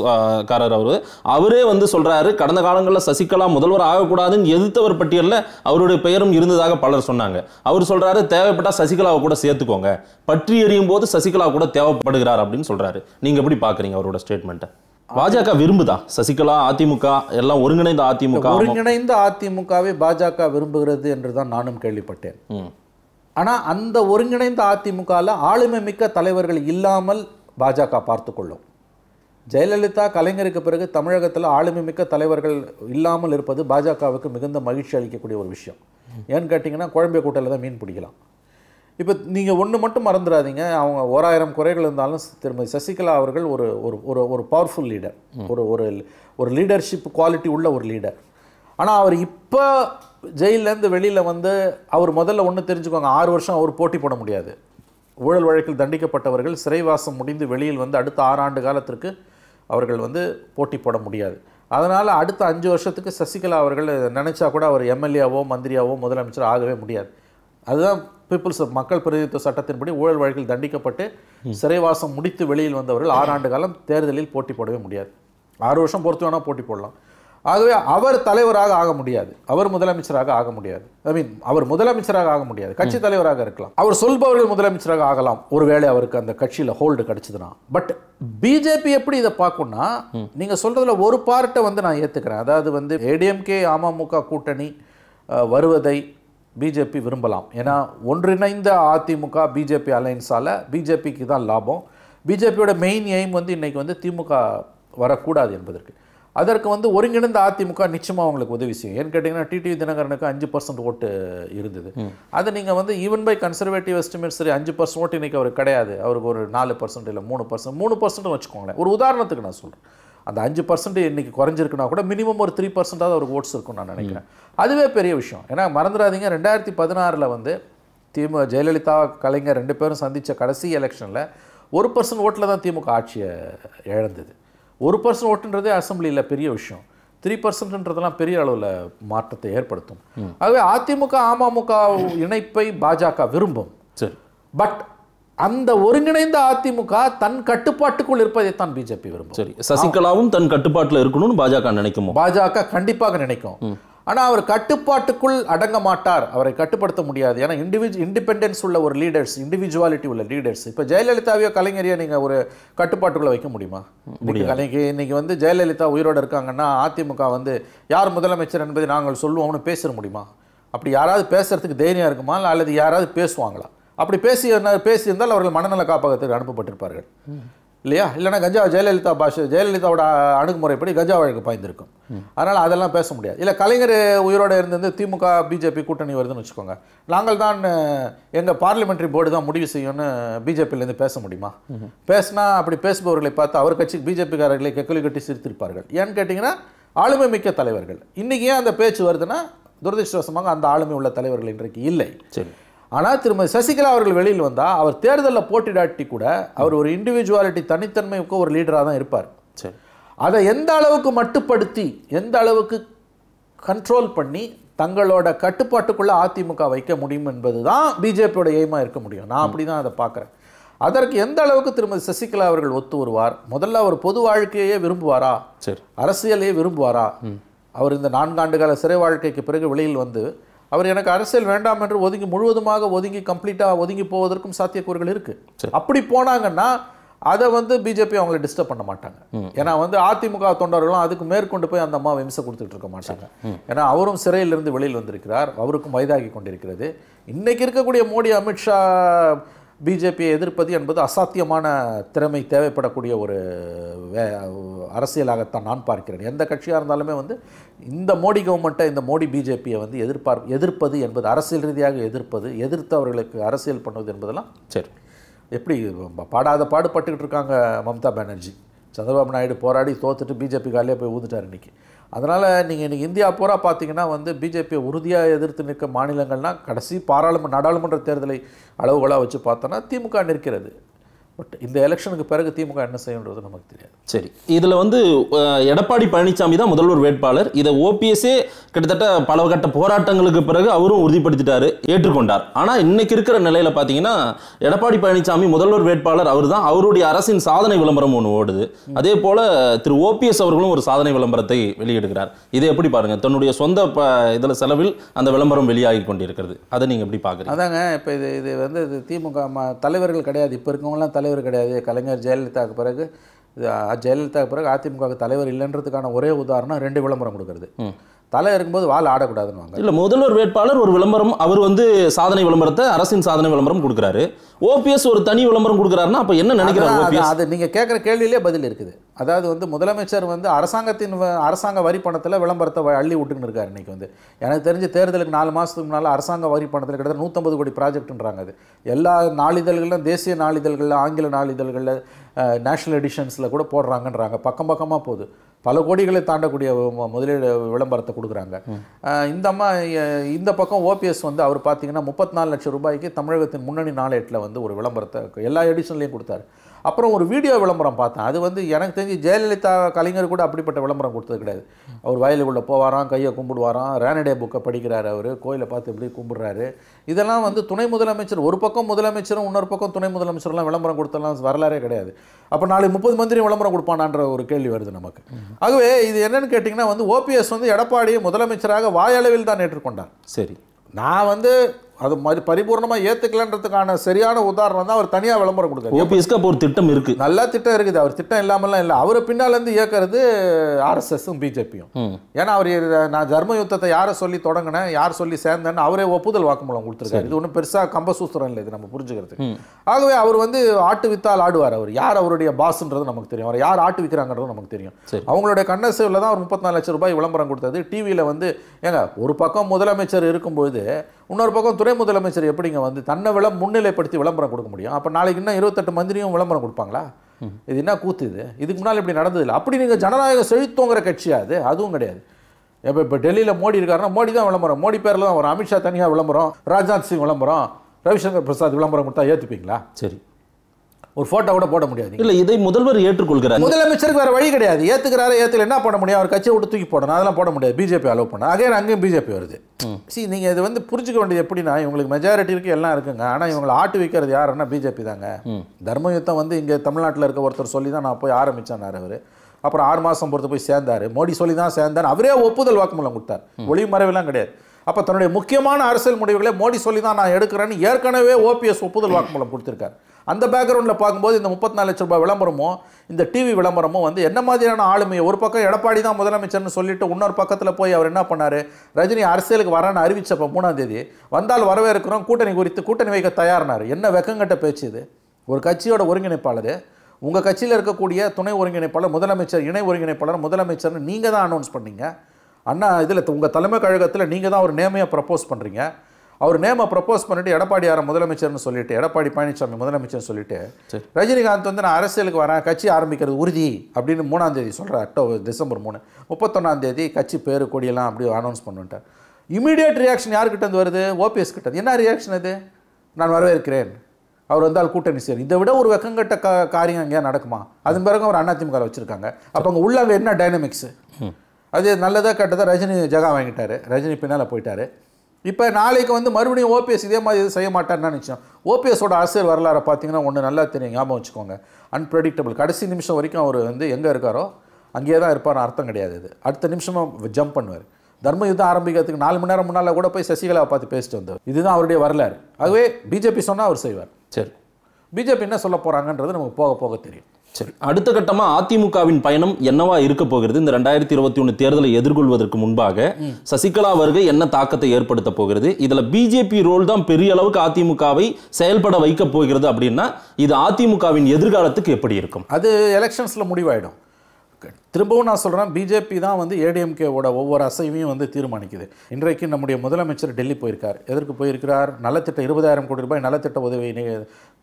காரர் அவர் அவரே வந்து சொல்றாரு கடந்த காலங்களில் சசிகலா முதல்வர் ஆகக்கூடாதுன்னு எதிர்த்தவர் பட்டியலில் அவருடைய பெயரும் திட்டம் இருந்ததாக பலர் சொன்னாங்க அவர் சொல்றாரு தேவைப்பட்டா சசிகலாவை கூட சேர்த்துக்கோங்க பற்றி எறியும் போது சசிகலா கூட தேவைப்படுகிறார் அப்படின்னு சொல்றாரு நீங்க எப்படி பாக்குறீங்க அவரோட ஸ்டேட்மெண்ட்டை பாஜக விரும்புதா சசிகலா அதிமுக எல்லாம் ஒருங்கிணைந்த அதிமுக ஒருங்கிணைந்த அதிமுகவை பாஜக விரும்புகிறது என்று தான் நானும் கேள்விப்பட்டேன் ஆனால் அந்த ஒருங்கிணைந்த அதிமுக ஆளுமை மிக்க தலைவர்கள் இல்லாமல் பாஜக பார்த்து கொள்ளும் ஜெயலலிதா கலைஞருக்கு பிறகு தமிழகத்தில் ஆளுமை மிக்க தலைவர்கள் இல்லாமல் இருப்பது பாஜகவுக்கு மிகுந்த மகிழ்ச்சி அளிக்கக்கூடிய ஒரு விஷயம் ஏன்னு கேட்டிங்கன்னா குழம்பு கூட்டையில் தான் மீன் பிடிக்கலாம் இப்போ நீங்கள் ஒன்று மட்டும் மறந்துடாதீங்க அவங்க ஓராயிரம் குறைகள் இருந்தாலும் திருமதி சசிகலா அவர்கள் ஒரு ஒரு ஒரு ஒரு பவர்ஃபுல் லீடர் ஒரு ஒரு ஒரு லீடர்ஷிப் குவாலிட்டி உள்ள ஒரு லீடர் ஆனால் அவர் இப்போ ஜெயிலேருந்து வெளியில் வந்து அவர் முதல்ல ஒன்று தெரிஞ்சுக்கோங்க ஆறு வருஷம் அவர் போட்டி போட முடியாது ஊழல் வழக்கில் தண்டிக்கப்பட்டவர்கள் சிறைவாசம் முடிந்து வெளியில் வந்து அடுத்த ஆறாண்டு காலத்திற்கு அவர்கள் வந்து போட்டி போட முடியாது அதனால் அடுத்த அஞ்சு வருஷத்துக்கு சசிகலா அவர்கள் நினச்சா கூட அவர் எம்எல்ஏவோ மந்திரியாவோ முதலமைச்சர் ஆகவே முடியாது அதுதான் பீப்புள்ஸ் மக்கள் பிரதிநிதித்துவ சட்டத்தின்படி ஊழல் வழக்கில் தண்டிக்கப்பட்டு சிறைவாசம் முடித்து வெளியில் வந்தவர்கள் ஆறாண்டு காலம் தேர்தலில் போட்டி போடவே முடியாது ஆறு வருஷம் பொறுத்து வேணால் போட்டி போடலாம் ஆகவே அவர் தலைவராக ஆக முடியாது அவர் முதலமைச்சராக ஆக முடியாது ஐ மீன் அவர் முதலமைச்சராக ஆக முடியாது கட்சி தலைவராக இருக்கலாம் அவர் சொல்பவர்கள் முதலமைச்சராக ஆகலாம் ஒருவேளை அவருக்கு அந்த கட்சியில் ஹோல்டு கிடைச்சதுன்னா பட் பிஜேபி எப்படி இதை பார்க்கணும்னா நீங்கள் சொல்கிறதுல ஒரு பார்ட்டை வந்து நான் ஏற்றுக்கிறேன் அதாவது வந்து ஏடிஎம்கே அமமுக கூட்டணி வருவதை பிஜேபி விரும்பலாம் ஏன்னா ஒன்றிணைந்த அதிமுக பிஜேபி அலையன்ஸால் பிஜேபிக்கு தான் லாபம் பிஜேபியோட மெயின் எய்ம் வந்து இன்றைக்கி வந்து திமுக வரக்கூடாது என்பதற்கு அதற்கு வந்து ஒருங்கிணைந்த அதிமுக நிச்சயமாக அவங்களுக்கு உதவி செய்யும் ஏன் கேட்டிங்கன்னா டிடிவி தினகரனுக்கு அஞ்சு பர்சன்ட் ஓட்டு இருந்தது அதை நீங்கள் வந்து ஈவன் பை கன்சர்வேட்டிவ் எஸ்டிமேட் சரி அஞ்சு பர்சன்ட் ஓட்டு இன்றைக்கி அவர் கிடையாது அவருக்கு ஒரு நாலு பர்சன்ட் இல்லை மூணு பர்சன்ட் மூணு பர்சன்ட் வச்சுக்கோங்களேன் ஒரு உதாரணத்துக்கு நான் சொல்கிறேன் அந்த அஞ்சு பர்சன்ட் இன்றைக்கி குறைஞ்சிருக்குன்னா கூட மினிமம் ஒரு த்ரீ பர்சன்டாவது அவருக்கு ஓட்ஸ் இருக்கும்னு நான் நினைக்கிறேன் அதுவே பெரிய விஷயம் ஏன்னா மறந்துடாதீங்க ரெண்டாயிரத்தி பதினாறில் வந்து திமுக ஜெயலலிதா கலைஞர் ரெண்டு பேரும் சந்தித்த கடைசி எலெக்ஷனில் ஒரு பர்சன்ட் ஓட்டில் தான் திமுக ஆட்சியை இழந்தது ஒரு பர்சன்ட் ஓட்டுன்றதே அசம்பிளியில் பெரிய விஷயம் த்ரீ பர்சன்ட்ன்றதெல்லாம் பெரிய அளவில் மாற்றத்தை ஏற்படுத்தும் ஆகவே அதிமுக அமமுக இணைப்பை பாஜக விரும்பும் சரி பட் அந்த ஒருங்கிணைந்த அதிமுக தன் கட்டுப்பாட்டுக்குள் இருப்பதைத்தான் பிஜேபி விரும்பும் சரி சசிகலாவும் தன் கட்டுப்பாட்டில் இருக்கணும்னு பாஜக நினைக்கும் பாஜக கண்டிப்பாக நினைக்கும் ஆனால் அவர் கட்டுப்பாட்டுக்குள் அடங்க மாட்டார் அவரை கட்டுப்படுத்த முடியாது ஏன்னா இண்டிவிஜு இண்டிபெண்டன்ஸ் உள்ள ஒரு லீடர்ஸ் இண்டிவிஜுவாலிட்டி உள்ள லீடர்ஸ் இப்போ ஜெயலலிதாவையோ கலைஞரையோ நீங்கள் ஒரு கட்டுப்பாட்டுக்குள்ளே வைக்க முடியுமா கலைஞர் இன்னைக்கு வந்து ஜெயலலிதா உயிரோடு இருக்காங்கன்னா அதிமுக வந்து யார் முதலமைச்சர் என்பதை நாங்கள் சொல்லுவோம்னு பேசுற முடியுமா அப்படி யாராவது பேசுறதுக்கு தைரியம் இருக்குமா அல்லது யாராவது பேசுவாங்களா அப்படி பேசி பேசியிருந்தால் அவர்கள் மனநல காப்பகத்துக்கு அனுப்பப்பட்டிருப்பார்கள் இல்லையா இல்லைனா கஜா ஜெயலலிதா பாஷ ஜெயலலிதாவோட அணுகுமுறைப்படி கஜா வழக்கு பாய்ந்திருக்கும் அதனால் அதெல்லாம் பேச முடியாது இல்லை கலைஞர் உயிரோடு இருந்து திமுக பிஜேபி கூட்டணி வருதுன்னு வச்சுக்கோங்க நாங்கள் தான் எங்கள் பார்லிமெண்ட்ரி போர்டு தான் முடிவு செய்யும்னு பிஜேபியிலேருந்து பேச முடியுமா பேசினா அப்படி பேசுபவர்களை பார்த்து அவர் கட்சி பிஜேபிக்காரர்களை கெக்கலி கட்டி சிரித்திருப்பார்கள் ஏன்னு கேட்டிங்கன்னா ஆளுமை மிக்க தலைவர்கள் இன்றைக்கி ஏன் அந்த பேச்சு வருதுன்னா துரதிருஷ்டவசமாக அந்த ஆளுமை உள்ள தலைவர்கள் இன்றைக்கு இல்லை சரி ஆனால் திருமதி சசிகலா அவர்கள் வெளியில் வந்தால் அவர் தேர்தலில் போட்டிடாட்டி கூட அவர் ஒரு இண்டிவிஜுவாலிட்டி தனித்தன்மைக்கு ஒரு லீடராக தான் இருப்பார் சரி அதை எந்த அளவுக்கு மட்டுப்படுத்தி எந்த அளவுக்கு கண்ட்ரோல் பண்ணி தங்களோட கட்டுப்பாட்டுக்குள்ளே அதிமுக வைக்க முடியும் என்பது தான் பிஜேபியோட எய்மாக இருக்க முடியும் நான் அப்படி தான் அதை பார்க்குறேன் அதற்கு எந்த அளவுக்கு திருமதி சசிகலா அவர்கள் ஒத்து வருவார் முதல்ல அவர் பொது வாழ்க்கையே விரும்புவாரா சரி அரசியலையே விரும்புவாரா அவர் இந்த நான்காண்டு கால சிறை வாழ்க்கைக்கு பிறகு வெளியில் வந்து அவர் எனக்கு அரசியல் வேண்டாம் என்று ஒதுங்கி முழுவதுமாக ஒதுங்கி கம்ப்ளீட்டாக ஒதுங்கி போவதற்கும் சாத்தியக்கூறுகள் இருக்குது அப்படி போனாங்கன்னா அதை வந்து பிஜேபி அவங்கள டிஸ்டர்ப் பண்ண மாட்டாங்க ஏன்னா வந்து அதிமுக தொண்டர்களும் அதுக்கு மேற்கொண்டு போய் அந்த அம்மா விமிச கொடுத்துட்டு இருக்க மாட்டாங்க ஏன்னா அவரும் சிறையிலிருந்து வெளியில் வந்திருக்கிறார் அவருக்கும் வயதாகி கொண்டிருக்கிறது இன்றைக்கி இருக்கக்கூடிய மோடி அமித்ஷா பிஜேபியை எதிர்ப்பது என்பது அசாத்தியமான திறமை தேவைப்படக்கூடிய ஒரு வே அரசியலாகத்தான் நான் பார்க்கிறேன் எந்த கட்சியாக இருந்தாலுமே வந்து இந்த மோடி கவர்மெண்ட்டை இந்த மோடி பிஜேபியை வந்து எதிர்பார் எதிர்ப்பது என்பது அரசியல் ரீதியாக எதிர்ப்பது எதிர்த்து அவர்களுக்கு அரசியல் பண்ணுவது என்பதெல்லாம் சரி எப்படி பாடாத பாடுபட்டுக்கிட்டு இருக்காங்க மம்தா பானர்ஜி சந்திரபாபு நாயுடு போராடி தோத்துட்டு பிஜேபி காலையே போய் ஊந்துட்டார் இன்றைக்கி அதனால் நீங்கள் இன்றைக்கி இந்தியா பூரா பார்த்தீங்கன்னா வந்து பிஜேபியை உறுதியாக எதிர்த்து நிற்க மாநிலங்கள்னால் கடைசி பாராளுமன்ற நாடாளுமன்ற தேர்தலை அளவுகளாக வச்சு பார்த்தோன்னா திமுக நிற்கிறது பட் இந்த எலெக்ஷனுக்கு பிறகு திமுக என்ன செய்யுன்றது நமக்கு தெரியாது சரி இதில் வந்து எடப்பாடி பழனிசாமி தான் முதல்வர் வேட்பாளர் இதை ஓபிஎஸ்ஸே கிட்டத்தட்ட பல கட்ட போராட்டங்களுக்கு பிறகு அவரும் உறுதிப்படுத்திட்டார் ஏற்றுக்கொண்டார் ஆனால் இன்னைக்கு இருக்கிற நிலையில் பார்த்தீங்கன்னா எடப்பாடி பழனிசாமி முதல்வர் வேட்பாளர் அவர் தான் அவருடைய அரசின் சாதனை விளம்பரம் ஒன்று ஓடுது அதே போல் திரு ஓபிஎஸ் அவர்களும் ஒரு சாதனை விளம்பரத்தை வெளியிடுகிறார் இதை எப்படி பாருங்கள் தன்னுடைய சொந்த ப இதில் செலவில் அந்த விளம்பரம் வெளியாகி கொண்டிருக்கிறது அதை நீங்கள் எப்படி பார்க்குறீங்க அதாங்க இப்போ இது இது வந்து திமுக தலைவர்கள் கிடையாது இப்போ இருக்கவங்களாம் தலைவர் தலைவர் கிடையாது கலைஞர் ஜெயலலிதாவுக்கு பிறகு ஜெயலலிதாவுக்கு பிறகு அதிமுக தலைவர் இல்லைன்றதுக்கான ஒரே உதாரணம் ரெண்டு விளம்பரம் கொடுக்கறது தலை இருக்கும்போது வால் ஆடக்கூடாதுன்னு இல்லை முதல்வர் வேட்பாளர் ஒரு விளம்பரம் அவர் வந்து சாதனை விளம்பரத்தை அரசின் சாதனை விளம்பரம் கொடுக்குறாரு ஓபிஎஸ் ஒரு தனி விளம்பரம் கொடுக்குறாருன்னா அப்போ என்ன நினைக்கிறாங்க அது நீங்கள் கேட்குற கேள்வியிலே பதில் இருக்குது அதாவது வந்து முதலமைச்சர் வந்து அரசாங்கத்தின் அரசாங்க வரி பணத்தில் விளம்பரத்தை அள்ளி விட்டுன்னு இருக்காரு இன்றைக்கி வந்து எனக்கு தெரிஞ்ச தேர்தலுக்கு நாலு மாதத்துக்கு முன்னால் அரசாங்க வரி பணத்தில் கிட்டத்தட்ட நூற்றம்பது கோடி ப்ராஜெக்ட்ன்றாங்க அது எல்லா நாளிதழ்களிலும் தேசிய நாளிதழ்களில் ஆங்கில நாளிதழ்களில் நேஷனல் எடிஷன்ஸில் கூட போடுறாங்கன்றாங்க பக்கம் பக்கமாக போகுது பல கோடிகளை தாண்டக்கூடிய முதலீடு விளம்பரத்தை கொடுக்குறாங்க இந்த அம்மா இந்த பக்கம் ஓபிஎஸ் வந்து அவர் பார்த்தீங்கன்னா முப்பத்தி நாலு லட்சம் ரூபாய்க்கு தமிழகத்தின் முன்னணி நாளேட்டில் வந்து ஒரு விளம்பரத்தை எல்லா எடிஷன்லேயும் கொடுத்தாரு அப்புறம் ஒரு வீடியோ விளம்பரம் பார்த்தேன் அது வந்து எனக்கு தெரிஞ்சு ஜெயலலிதா கலைஞர் கூட அப்படிப்பட்ட விளம்பரம் கொடுத்தது கிடையாது அவர் வயலுக்குள்ளே போவாராம் கையை கும்பிடுவாராம் ரேனடே புக்கை படிக்கிறார் அவர் கோயிலை பார்த்து எப்படி கும்பிடுறாரு இதெல்லாம் வந்து துணை முதலமைச்சர் ஒரு பக்கம் முதலமைச்சரும் இன்னொரு பக்கம் துணை முதலமைச்சர்லாம் விளம்பரம் கொடுத்தலாம் வரலாறே கிடையாது அப்போ நாளைக்கு முப்பது மந்திரி விளம்பரம் கொடுப்பானான்ற ஒரு கேள்வி வருது நமக்கு ஆகவே இது என்னென்னு கேட்டிங்கன்னா வந்து ஓபிஎஸ் வந்து எடப்பாடியை முதலமைச்சராக வாயளவில் தான் ஏற்றுக்கொண்டார் சரி நான் வந்து அது மாதிரி பரிபூர்ணமாக ஏற்றுக்கலன்றதுக்கான சரியான உதாரணம் தான் அவர் தனியாக விளம்பரம் கொடுக்குறாரு ஓபிஎஸ்க்கு அப்போ ஒரு திட்டம் இருக்குது நல்லா திட்டம் இருக்குது அவர் திட்டம் இல்லாமலாம் இல்லை அவர் பின்னாலேருந்து இயக்கிறது ஆர்எஸ்எஸும் பிஜேபியும் ஏன்னா அவர் நான் ஜர்ம யுத்தத்தை யாரை சொல்லி தொடங்கினேன் யார் சொல்லி சேர்ந்தேன்னு அவரே ஒப்புதல் வாக்குமூலம் கொடுத்துருக்காரு இது ஒன்றும் பெருசாக கம்ப இல்லை இது நம்ம புரிஞ்சுக்கிறது ஆகவே அவர் வந்து ஆட்டு வித்தால் ஆடுவார் அவர் யார் அவருடைய பாஸ்ன்றது நமக்கு தெரியும் அவர் யார் ஆட்டு விற்கிறாங்கன்றது நமக்கு தெரியும் அவங்களுடைய கண்ணசேவில் தான் அவர் முப்பத்தி நாலு லட்சம் ரூபாய் விளம்பரம் கொடுத்தது டிவியில் வந்து ஏங்க ஒரு பக்கம் முதலமைச்சர் இருக்கும்போது இன்னொரு பக்கம் துறை முதலமைச்சர் எப்படிங்க வந்து தன்னை விளம் முன்னிலைப்படுத்தி விளம்பரம் கொடுக்க முடியும் அப்போ நாளைக்கு இன்னும் இருபத்தெட்டு மந்திரியும் விளம்பரம் கொடுப்பாங்களா இது என்ன கூத்து இது இதுக்கு முன்னால் இப்படி நடந்தது இல்லை அப்படி நீங்கள் ஜனநாயக செழித்தோங்கிற கட்சியாக அது அதுவும் கிடையாது இப்போ இப்போ டெல்லியில் மோடி இருக்காருன்னா மோடி தான் விளம்பரம் மோடி பேரில் தான் வரும் அமித்ஷா தனியாக விளம்பரம் ராஜ்நாத் சிங் விளம்பரம் ரவிசங்கர் பிரசாத் விளம்பரம் கொடுத்தா ஏற்றுப்பீங்களா சரி ஒரு போட்டோ கூட போட முடியாது இல்ல இதை முதல்வர் ஏற்றுக்கொள்கிறார் முதலமைச்சருக்கு வேற வழி கிடையாது ஏத்துக்கிறாரு ஏத்துல என்ன பண்ண முடியும் அவர் கட்சியை விட்டு தூக்கி போடணும் அதெல்லாம் போட முடியாது பிஜேபி அலோவ் பண்ண அகைன் அங்கேயும் பிஜேபி வருது சரி நீங்க இது வந்து புரிஞ்சுக்க வேண்டியது எப்படின்னா இவங்களுக்கு மெஜாரிட்டி இருக்கு எல்லாம் இருக்குங்க ஆனா இவங்களை ஆட்டு வைக்கிறது யாருன்னா பிஜேபி தாங்க தர்ம யுத்தம் வந்து இங்க தமிழ்நாட்டில் இருக்க ஒருத்தர் சொல்லி தான் நான் போய் ஆரம்பிச்சேன் அவர் அப்புறம் ஆறு மாசம் பொறுத்து போய் சேர்ந்தாரு மோடி சொல்லி தான் சேர்ந்தார் அவரே ஒப்புதல் வாக்குமூலம் கொடுத்தார் ஒளி மறைவெல்லாம் கிடையாது அப்போ தன்னுடைய முக்கியமான அரசியல் முடிவுகளை மோடி சொல்லி தான் நான் எடுக்கிறேன்னு ஏற்கனவே ஓபிஎஸ் ஒப்புதல் வாக்குமூலம் கொடுத்துருக்காரு அந்த பேக்ரவுண்டில் பார்க்கும்போது இந்த முப்பத்தி நாலு லட்ச ரூபாய் விளம்பரமும் இந்த டிவி விளம்பரமும் வந்து என்ன மாதிரியான ஆளுமையை ஒரு பக்கம் எடப்பாடி தான் முதலமைச்சர்னு சொல்லிட்டு இன்னொரு பக்கத்தில் போய் அவர் என்ன பண்ணார் ரஜினி அரசியலுக்கு வரான்னு அறிவிச்சப்போ மூணாம் தேதி வந்தால் வரவேற்கிறோம் கூட்டணி குறித்து கூட்டணி வைக்க தயாரினார் என்ன வெக்கங்கட்ட பேச்சு இது ஒரு கட்சியோட ஒருங்கிணைப்பாளர் உங்கள் கட்சியில் இருக்கக்கூடிய துணை ஒருங்கிணைப்பாளர் முதலமைச்சர் இணை ஒருங்கிணைப்பாளர் முதலமைச்சர்னு நீங்கள் தான் அனௌன்ஸ் பண்ணீங்க அண்ணா இதில் உங்கள் தலைமை கழகத்தில் நீங்கள் தான் ஒரு நேமையாக ப்ரப்போஸ் பண்ணுறீங்க அவர் நேமை ப்ரப்போஸ் பண்ணிட்டு யாரை முதலமைச்சர்னு சொல்லிட்டு எடப்பாடி பழனிசாமி முதலமைச்சர் சொல்லிட்டு ரஜினிகாந்த் வந்து நான் அரசியலுக்கு வரேன் கட்சி ஆரம்பிக்கிறது உறுதி அப்படின்னு மூணாம் தேதி சொல்கிறார் அக்டோபர் டிசம்பர் மூணு முப்பத்தொன்னாம் தேதி கட்சி பேர் கொடியெல்லாம் அப்படி அனௌன்ஸ் பண்ணுன்ட்டார் இமீடியட் ரியாக்ஷன் வந்து வருது ஓபிஎஸ் கிட்ட என்ன ரியாக்ஷன் அது நான் வரவேற்கிறேன் அவர் வந்தால் கூட்டணி சேரும் இதை விட ஒரு வெக்கங்கட்ட க காரியம் எங்கேயா நடக்குமா அதன் பிறகு அவர் அதிமுக வச்சுருக்காங்க அப்போ அங்கே உள்ளாங்க என்ன டைனமிக்ஸு அது நல்லதாக கெட்டதாக ரஜினி ஜெகா வாங்கிட்டார் ரஜினி பின்னால் போயிட்டார் இப்போ நாளைக்கு வந்து மறுபடியும் ஓபிஎஸ் இதே மாதிரி எதுவும் செய்ய மாட்டார்னு நினச்சோம் ஓபிஎஸோட அரசியல் வரலாறு பார்த்தீங்கன்னா ஒன்று நல்லா தெரியும் ஞாபகம் வச்சுக்கோங்க அன்பிரடிக்டபிள் கடைசி நிமிஷம் வரைக்கும் அவர் வந்து எங்கே இருக்காரோ அங்கேயே தான் இருப்பார் அர்த்தம் கிடையாது இது அடுத்த நிமிஷமாக ஜம்ப் பண்ணுவார் தர்ம யுத்தம் ஆரம்பிக்கிறதுக்கு நாலு மணி நேரம் முன்னால் கூட போய் சசிகலாவை பார்த்து பேசிட்டு வந்தவர் இதுதான் அவருடைய வரலாறு ஆகவே பிஜேபி சொன்னால் அவர் செய்வார் சரி பிஜேபி என்ன சொல்ல போகிறாங்கன்றது நமக்கு போக போக தெரியும் சரி அடுத்த கட்டமாக அதிமுகவின் பயணம் என்னவா இருக்க போகிறது இந்த ரெண்டாயிரத்தி இருபத்தி ஒன்று தேர்தலை எதிர்கொள்வதற்கு முன்பாக சசிகலா வருகை என்ன தாக்கத்தை ஏற்படுத்த போகிறது இதில் பிஜேபி ரோல் தான் பெரிய அளவுக்கு அதிமுகவை செயல்பட வைக்க போகிறது அப்படின்னா இது அதிமுகவின் எதிர்காலத்துக்கு எப்படி இருக்கும் அது எலெக்ஷன்ஸில் முடிவாயிடும் திரும்பவும் நான் சொல்கிறேன் பிஜேபி தான் வந்து ஏடிஎம்கேவோட ஒவ்வொரு அசைவையும் வந்து தீர்மானிக்குது இன்றைக்கு நம்முடைய முதலமைச்சர் டெல்லி போயிருக்கார் எதற்கு போயிருக்கிறார் நலத்திட்ட இருபதாயிரம் கோடி ரூபாய் நலத்திட்ட உதவி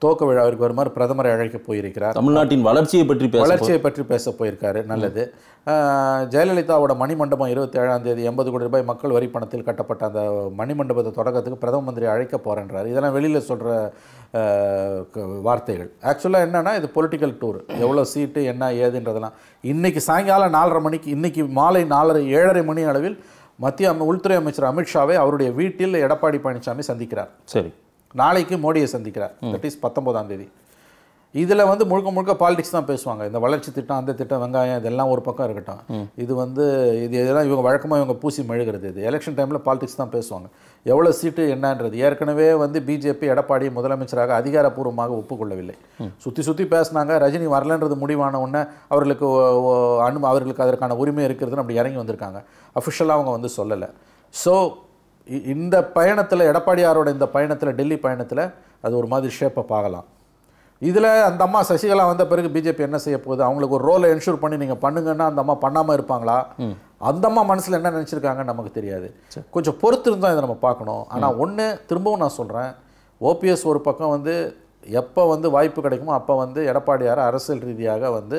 தோக்க விழாவிற்கு வருமாறு பிரதமரை அழைக்க போயிருக்கிறார் தமிழ்நாட்டின் வளர்ச்சியை பற்றி வளர்ச்சியை பற்றி பேச போயிருக்காரு நல்லது ஜெயலலிதாவோட மணிமண்டபம் இருபத்தி ஏழாம் தேதி எண்பது கோடி ரூபாய் மக்கள் வரி பணத்தில் கட்டப்பட்ட அந்த மணிமண்டபத்தை தொடக்கத்துக்கு பிரதம மந்திரி அழைக்க போகிறேன்றார் இதெல்லாம் வெளியில் சொல்கிற வார்த்தைகள் ஆக்சுவலாக என்னென்னா இது பொலிட்டிக்கல் டூர் எவ்வளோ சீட்டு என்ன ஏதுன்றதெல்லாம் இன்றைக்கி சாயங்காலம் நாலரை மணிக்கு இன்றைக்கி மாலை நாலரை ஏழரை மணி அளவில் மத்திய உள்துறை அமைச்சர் அமித்ஷாவை அவருடைய வீட்டில் எடப்பாடி பழனிசாமி சந்திக்கிறார் சரி நாளைக்கு மோடியை சந்திக்கிறார் தட் இஸ் பத்தொம்போதாம் தேதி இதில் வந்து முழுக்க முழுக்க பாலிடிக்ஸ் தான் பேசுவாங்க இந்த வளர்ச்சி திட்டம் அந்த திட்டம் வெங்காயம் இதெல்லாம் ஒரு பக்கம் இருக்கட்டும் இது வந்து இது இதெல்லாம் இவங்க வழக்கமாக இவங்க பூசி மெழுகிறது இது எலெக்ஷன் டைமில் பாலிடிக்ஸ் தான் பேசுவாங்க எவ்வளோ சீட்டு என்னன்றது ஏற்கனவே வந்து பிஜேபி எடப்பாடி முதலமைச்சராக அதிகாரப்பூர்வமாக ஒப்புக்கொள்ளவில்லை சுற்றி சுற்றி பேசினாங்க ரஜினி வரலன்றது முடிவான உடனே அவர்களுக்கு அனு அவர்களுக்கு அதற்கான உரிமை இருக்கிறதுன்னு அப்படி இறங்கி வந்திருக்காங்க அஃபிஷியலாக அவங்க வந்து சொல்லலை ஸோ இந்த பயணத்தில் எடப்பாடியாரோட இந்த பயணத்தில் டெல்லி பயணத்தில் அது ஒரு மாதிரி ஷேப்பை பார்க்கலாம் இதில் அந்த அம்மா சசிகலா வந்த பிறகு பிஜேபி என்ன செய்ய போகுது அவங்களுக்கு ஒரு ரோலை என்ஷூர் பண்ணி நீங்கள் பண்ணுங்கன்னா அந்த அம்மா பண்ணாமல் இருப்பாங்களா அந்த அம்மா மனசில் என்ன நினச்சிருக்காங்கன்னு நமக்கு தெரியாது கொஞ்சம் பொறுத்து இருந்தால் இதை நம்ம பார்க்கணும் ஆனால் ஒன்று திரும்பவும் நான் சொல்கிறேன் ஓபிஎஸ் ஒரு பக்கம் வந்து எப்போ வந்து வாய்ப்பு கிடைக்குமோ அப்போ வந்து எடப்பாடியார் அரசியல் ரீதியாக வந்து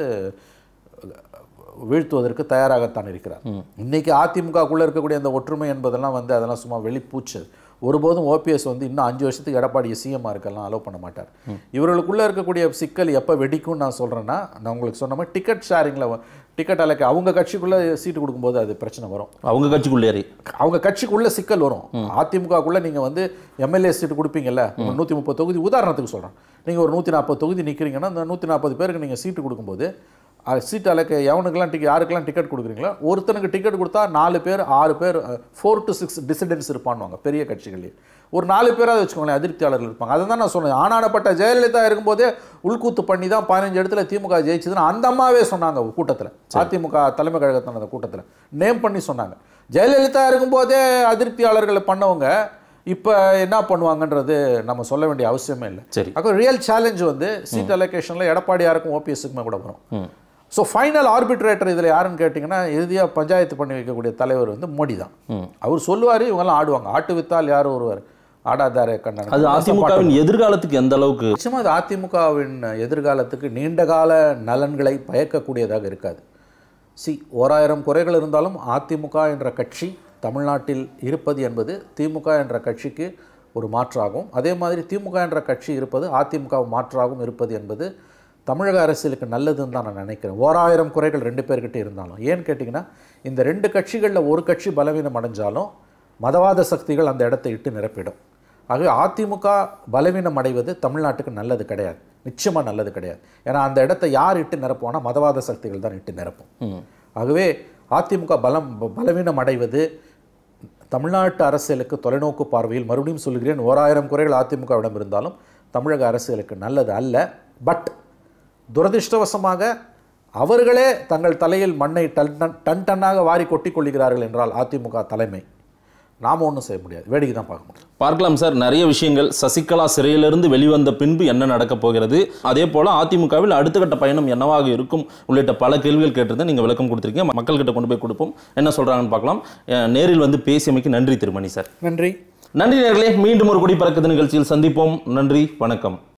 வீழ்த்துவதற்கு தயாராகத்தான் இருக்கிறார் இன்றைக்கி அதிமுகக்குள்ளே இருக்கக்கூடிய அந்த ஒற்றுமை என்பதெல்லாம் வந்து அதெல்லாம் சும்மா வெளிப்பூச்சு ஒருபோதும் ஓபிஎஸ் வந்து இன்னும் அஞ்சு வருஷத்துக்கு எடப்பாடி சிஎம்மாக இருக்கலாம் அலோவ் பண்ண மாட்டார் இவர்களுக்குள்ளே இருக்கக்கூடிய சிக்கல் எப்போ வெடிக்கும்னு நான் சொல்கிறேன்னா நான் உங்களுக்கு சொன்ன மாதிரி டிக்கெட் ஷேரிங்கில் டிக்கெட் அலைக்க அவங்க கட்சிக்குள்ளே சீட்டு கொடுக்கும்போது அது பிரச்சனை வரும் அவங்க கட்சிக்குள்ளே அவங்க கட்சிக்குள்ளே சிக்கல் வரும் அதிமுகக்குள்ளே நீங்கள் வந்து எம்எல்ஏ சீட்டு கொடுப்பீங்கல்ல நூற்றி முப்பது தொகுதி உதாரணத்துக்கு சொல்கிறேன் நீங்கள் ஒரு நூற்றி நாற்பது தொகுதி நிற்கிறீங்கன்னா அந்த நூற்றி நாற்பது பேருக்கு நீங்கள் சீட்டு கொடுக்கும்போது சீட் அலைக்க எவனுக்கெல்லாம் டிக்கெட் யாருக்கெல்லாம் டிக்கெட் கொடுக்குறீங்களோ ஒருத்தனுக்கு டிக்கெட் கொடுத்தா நாலு பேர் ஆறு பேர் ஃபோர் டு சிக்ஸ் டிசிடென்ட்ஸ் இருப்பான்வாங்க பெரிய கட்சிகளில் ஒரு நாலு பேராக வச்சுக்கோங்களேன் அதிருப்தியாளர்கள் இருப்பாங்க அதை தான் நான் சொன்னேன் ஆனாடப்பட்ட ஜெயலலிதா இருக்கும்போதே உள்கூத்து பண்ணி தான் பதினஞ்சு இடத்துல திமுக ஜெயிச்சதுன்னு அந்த அம்மாவே சொன்னாங்க கூட்டத்தில் அதிமுக தலைமை கழகத்தான கூட்டத்தில் நேம் பண்ணி சொன்னாங்க ஜெயலலிதா இருக்கும்போதே அதிருப்தியாளர்களை பண்ணவங்க இப்போ என்ன பண்ணுவாங்கன்றது நம்ம சொல்ல வேண்டிய அவசியமே இல்லை சரி அப்போ ரியல் சேலஞ்சு வந்து சீட் அலோகேஷனில் எடப்பாடியாருக்கும் ஓபிஎஸ்க்குமே கூட வரும் ஸோ ஃபைனல் ஆர்பிட்ரேட்டர் இதில் யாருன்னு கேட்டிங்கன்னா இறுதியாக பஞ்சாயத்து பண்ணி வைக்கக்கூடிய தலைவர் வந்து மோடி தான் அவர் சொல்லுவார் இவங்கெல்லாம் ஆடுவாங்க ஆட்டு வித்தால் யார் ஒருவர் ஆடாதாரே கண்ணன் அது அதிமுகவின் எதிர்காலத்துக்கு எந்த அளவுக்கு நிச்சயமாக அது அதிமுகவின் எதிர்காலத்துக்கு நீண்டகால நலன்களை பயக்கக்கூடியதாக இருக்காது சி ஓராயிரம் குறைகள் இருந்தாலும் அதிமுக என்ற கட்சி தமிழ்நாட்டில் இருப்பது என்பது திமுக என்ற கட்சிக்கு ஒரு மாற்றாகும் அதே மாதிரி திமுக என்ற கட்சி இருப்பது அதிமுக மாற்றாகவும் இருப்பது என்பது தமிழக அரசியலுக்கு நல்லதுன்னு தான் நான் நினைக்கிறேன் ஓராயிரம் குறைகள் ரெண்டு பேர்கிட்ட இருந்தாலும் ஏன்னு கேட்டிங்கன்னா இந்த ரெண்டு கட்சிகளில் ஒரு கட்சி பலவீனம் அடைஞ்சாலும் மதவாத சக்திகள் அந்த இடத்தை இட்டு நிரப்பிடும் ஆகவே அதிமுக பலவீனம் அடைவது தமிழ்நாட்டுக்கு நல்லது கிடையாது நிச்சயமாக நல்லது கிடையாது ஏன்னா அந்த இடத்தை யார் இட்டு நிரப்போனால் மதவாத சக்திகள் தான் இட்டு நிரப்பும் ஆகவே அதிமுக பலம் பலவீனம் அடைவது தமிழ்நாட்டு அரசியலுக்கு தொலைநோக்கு பார்வையில் மறுபடியும் சொல்கிறேன் ஓராயிரம் குறைகள் அதிமுகவிடம் இருந்தாலும் தமிழக அரசியலுக்கு நல்லது அல்ல பட் துரதிருஷ்டவசமாக அவர்களே தங்கள் தலையில் மண்ணை டன் டன் டன்னாக வாரி கொட்டி கொள்கிறார்கள் என்றால் அதிமுக தலைமை நாம் ஒன்றும் செய்ய முடியாது வேடிக்கை தான் பார்க்க முடியும் பார்க்கலாம் சார் நிறைய விஷயங்கள் சசிகலா சிறையிலிருந்து வெளிவந்த பின்பு என்ன நடக்கப் போகிறது அதே போல் அதிமுகவில் அடுத்த கட்ட பயணம் என்னவாக இருக்கும் உள்ளிட்ட பல கேள்விகள் கேட்டிருந்தேன் நீங்கள் விளக்கம் கொடுத்துருக்கீங்க மக்கள்கிட்ட கொண்டு போய் கொடுப்போம் என்ன சொல்கிறாங்கன்னு பார்க்கலாம் நேரில் வந்து பேசியமைக்கு நன்றி திருமணி சார் நன்றி நன்றி நேர்களே மீண்டும் ஒரு குடிபறக்குது நிகழ்ச்சியில் சந்திப்போம் நன்றி வணக்கம்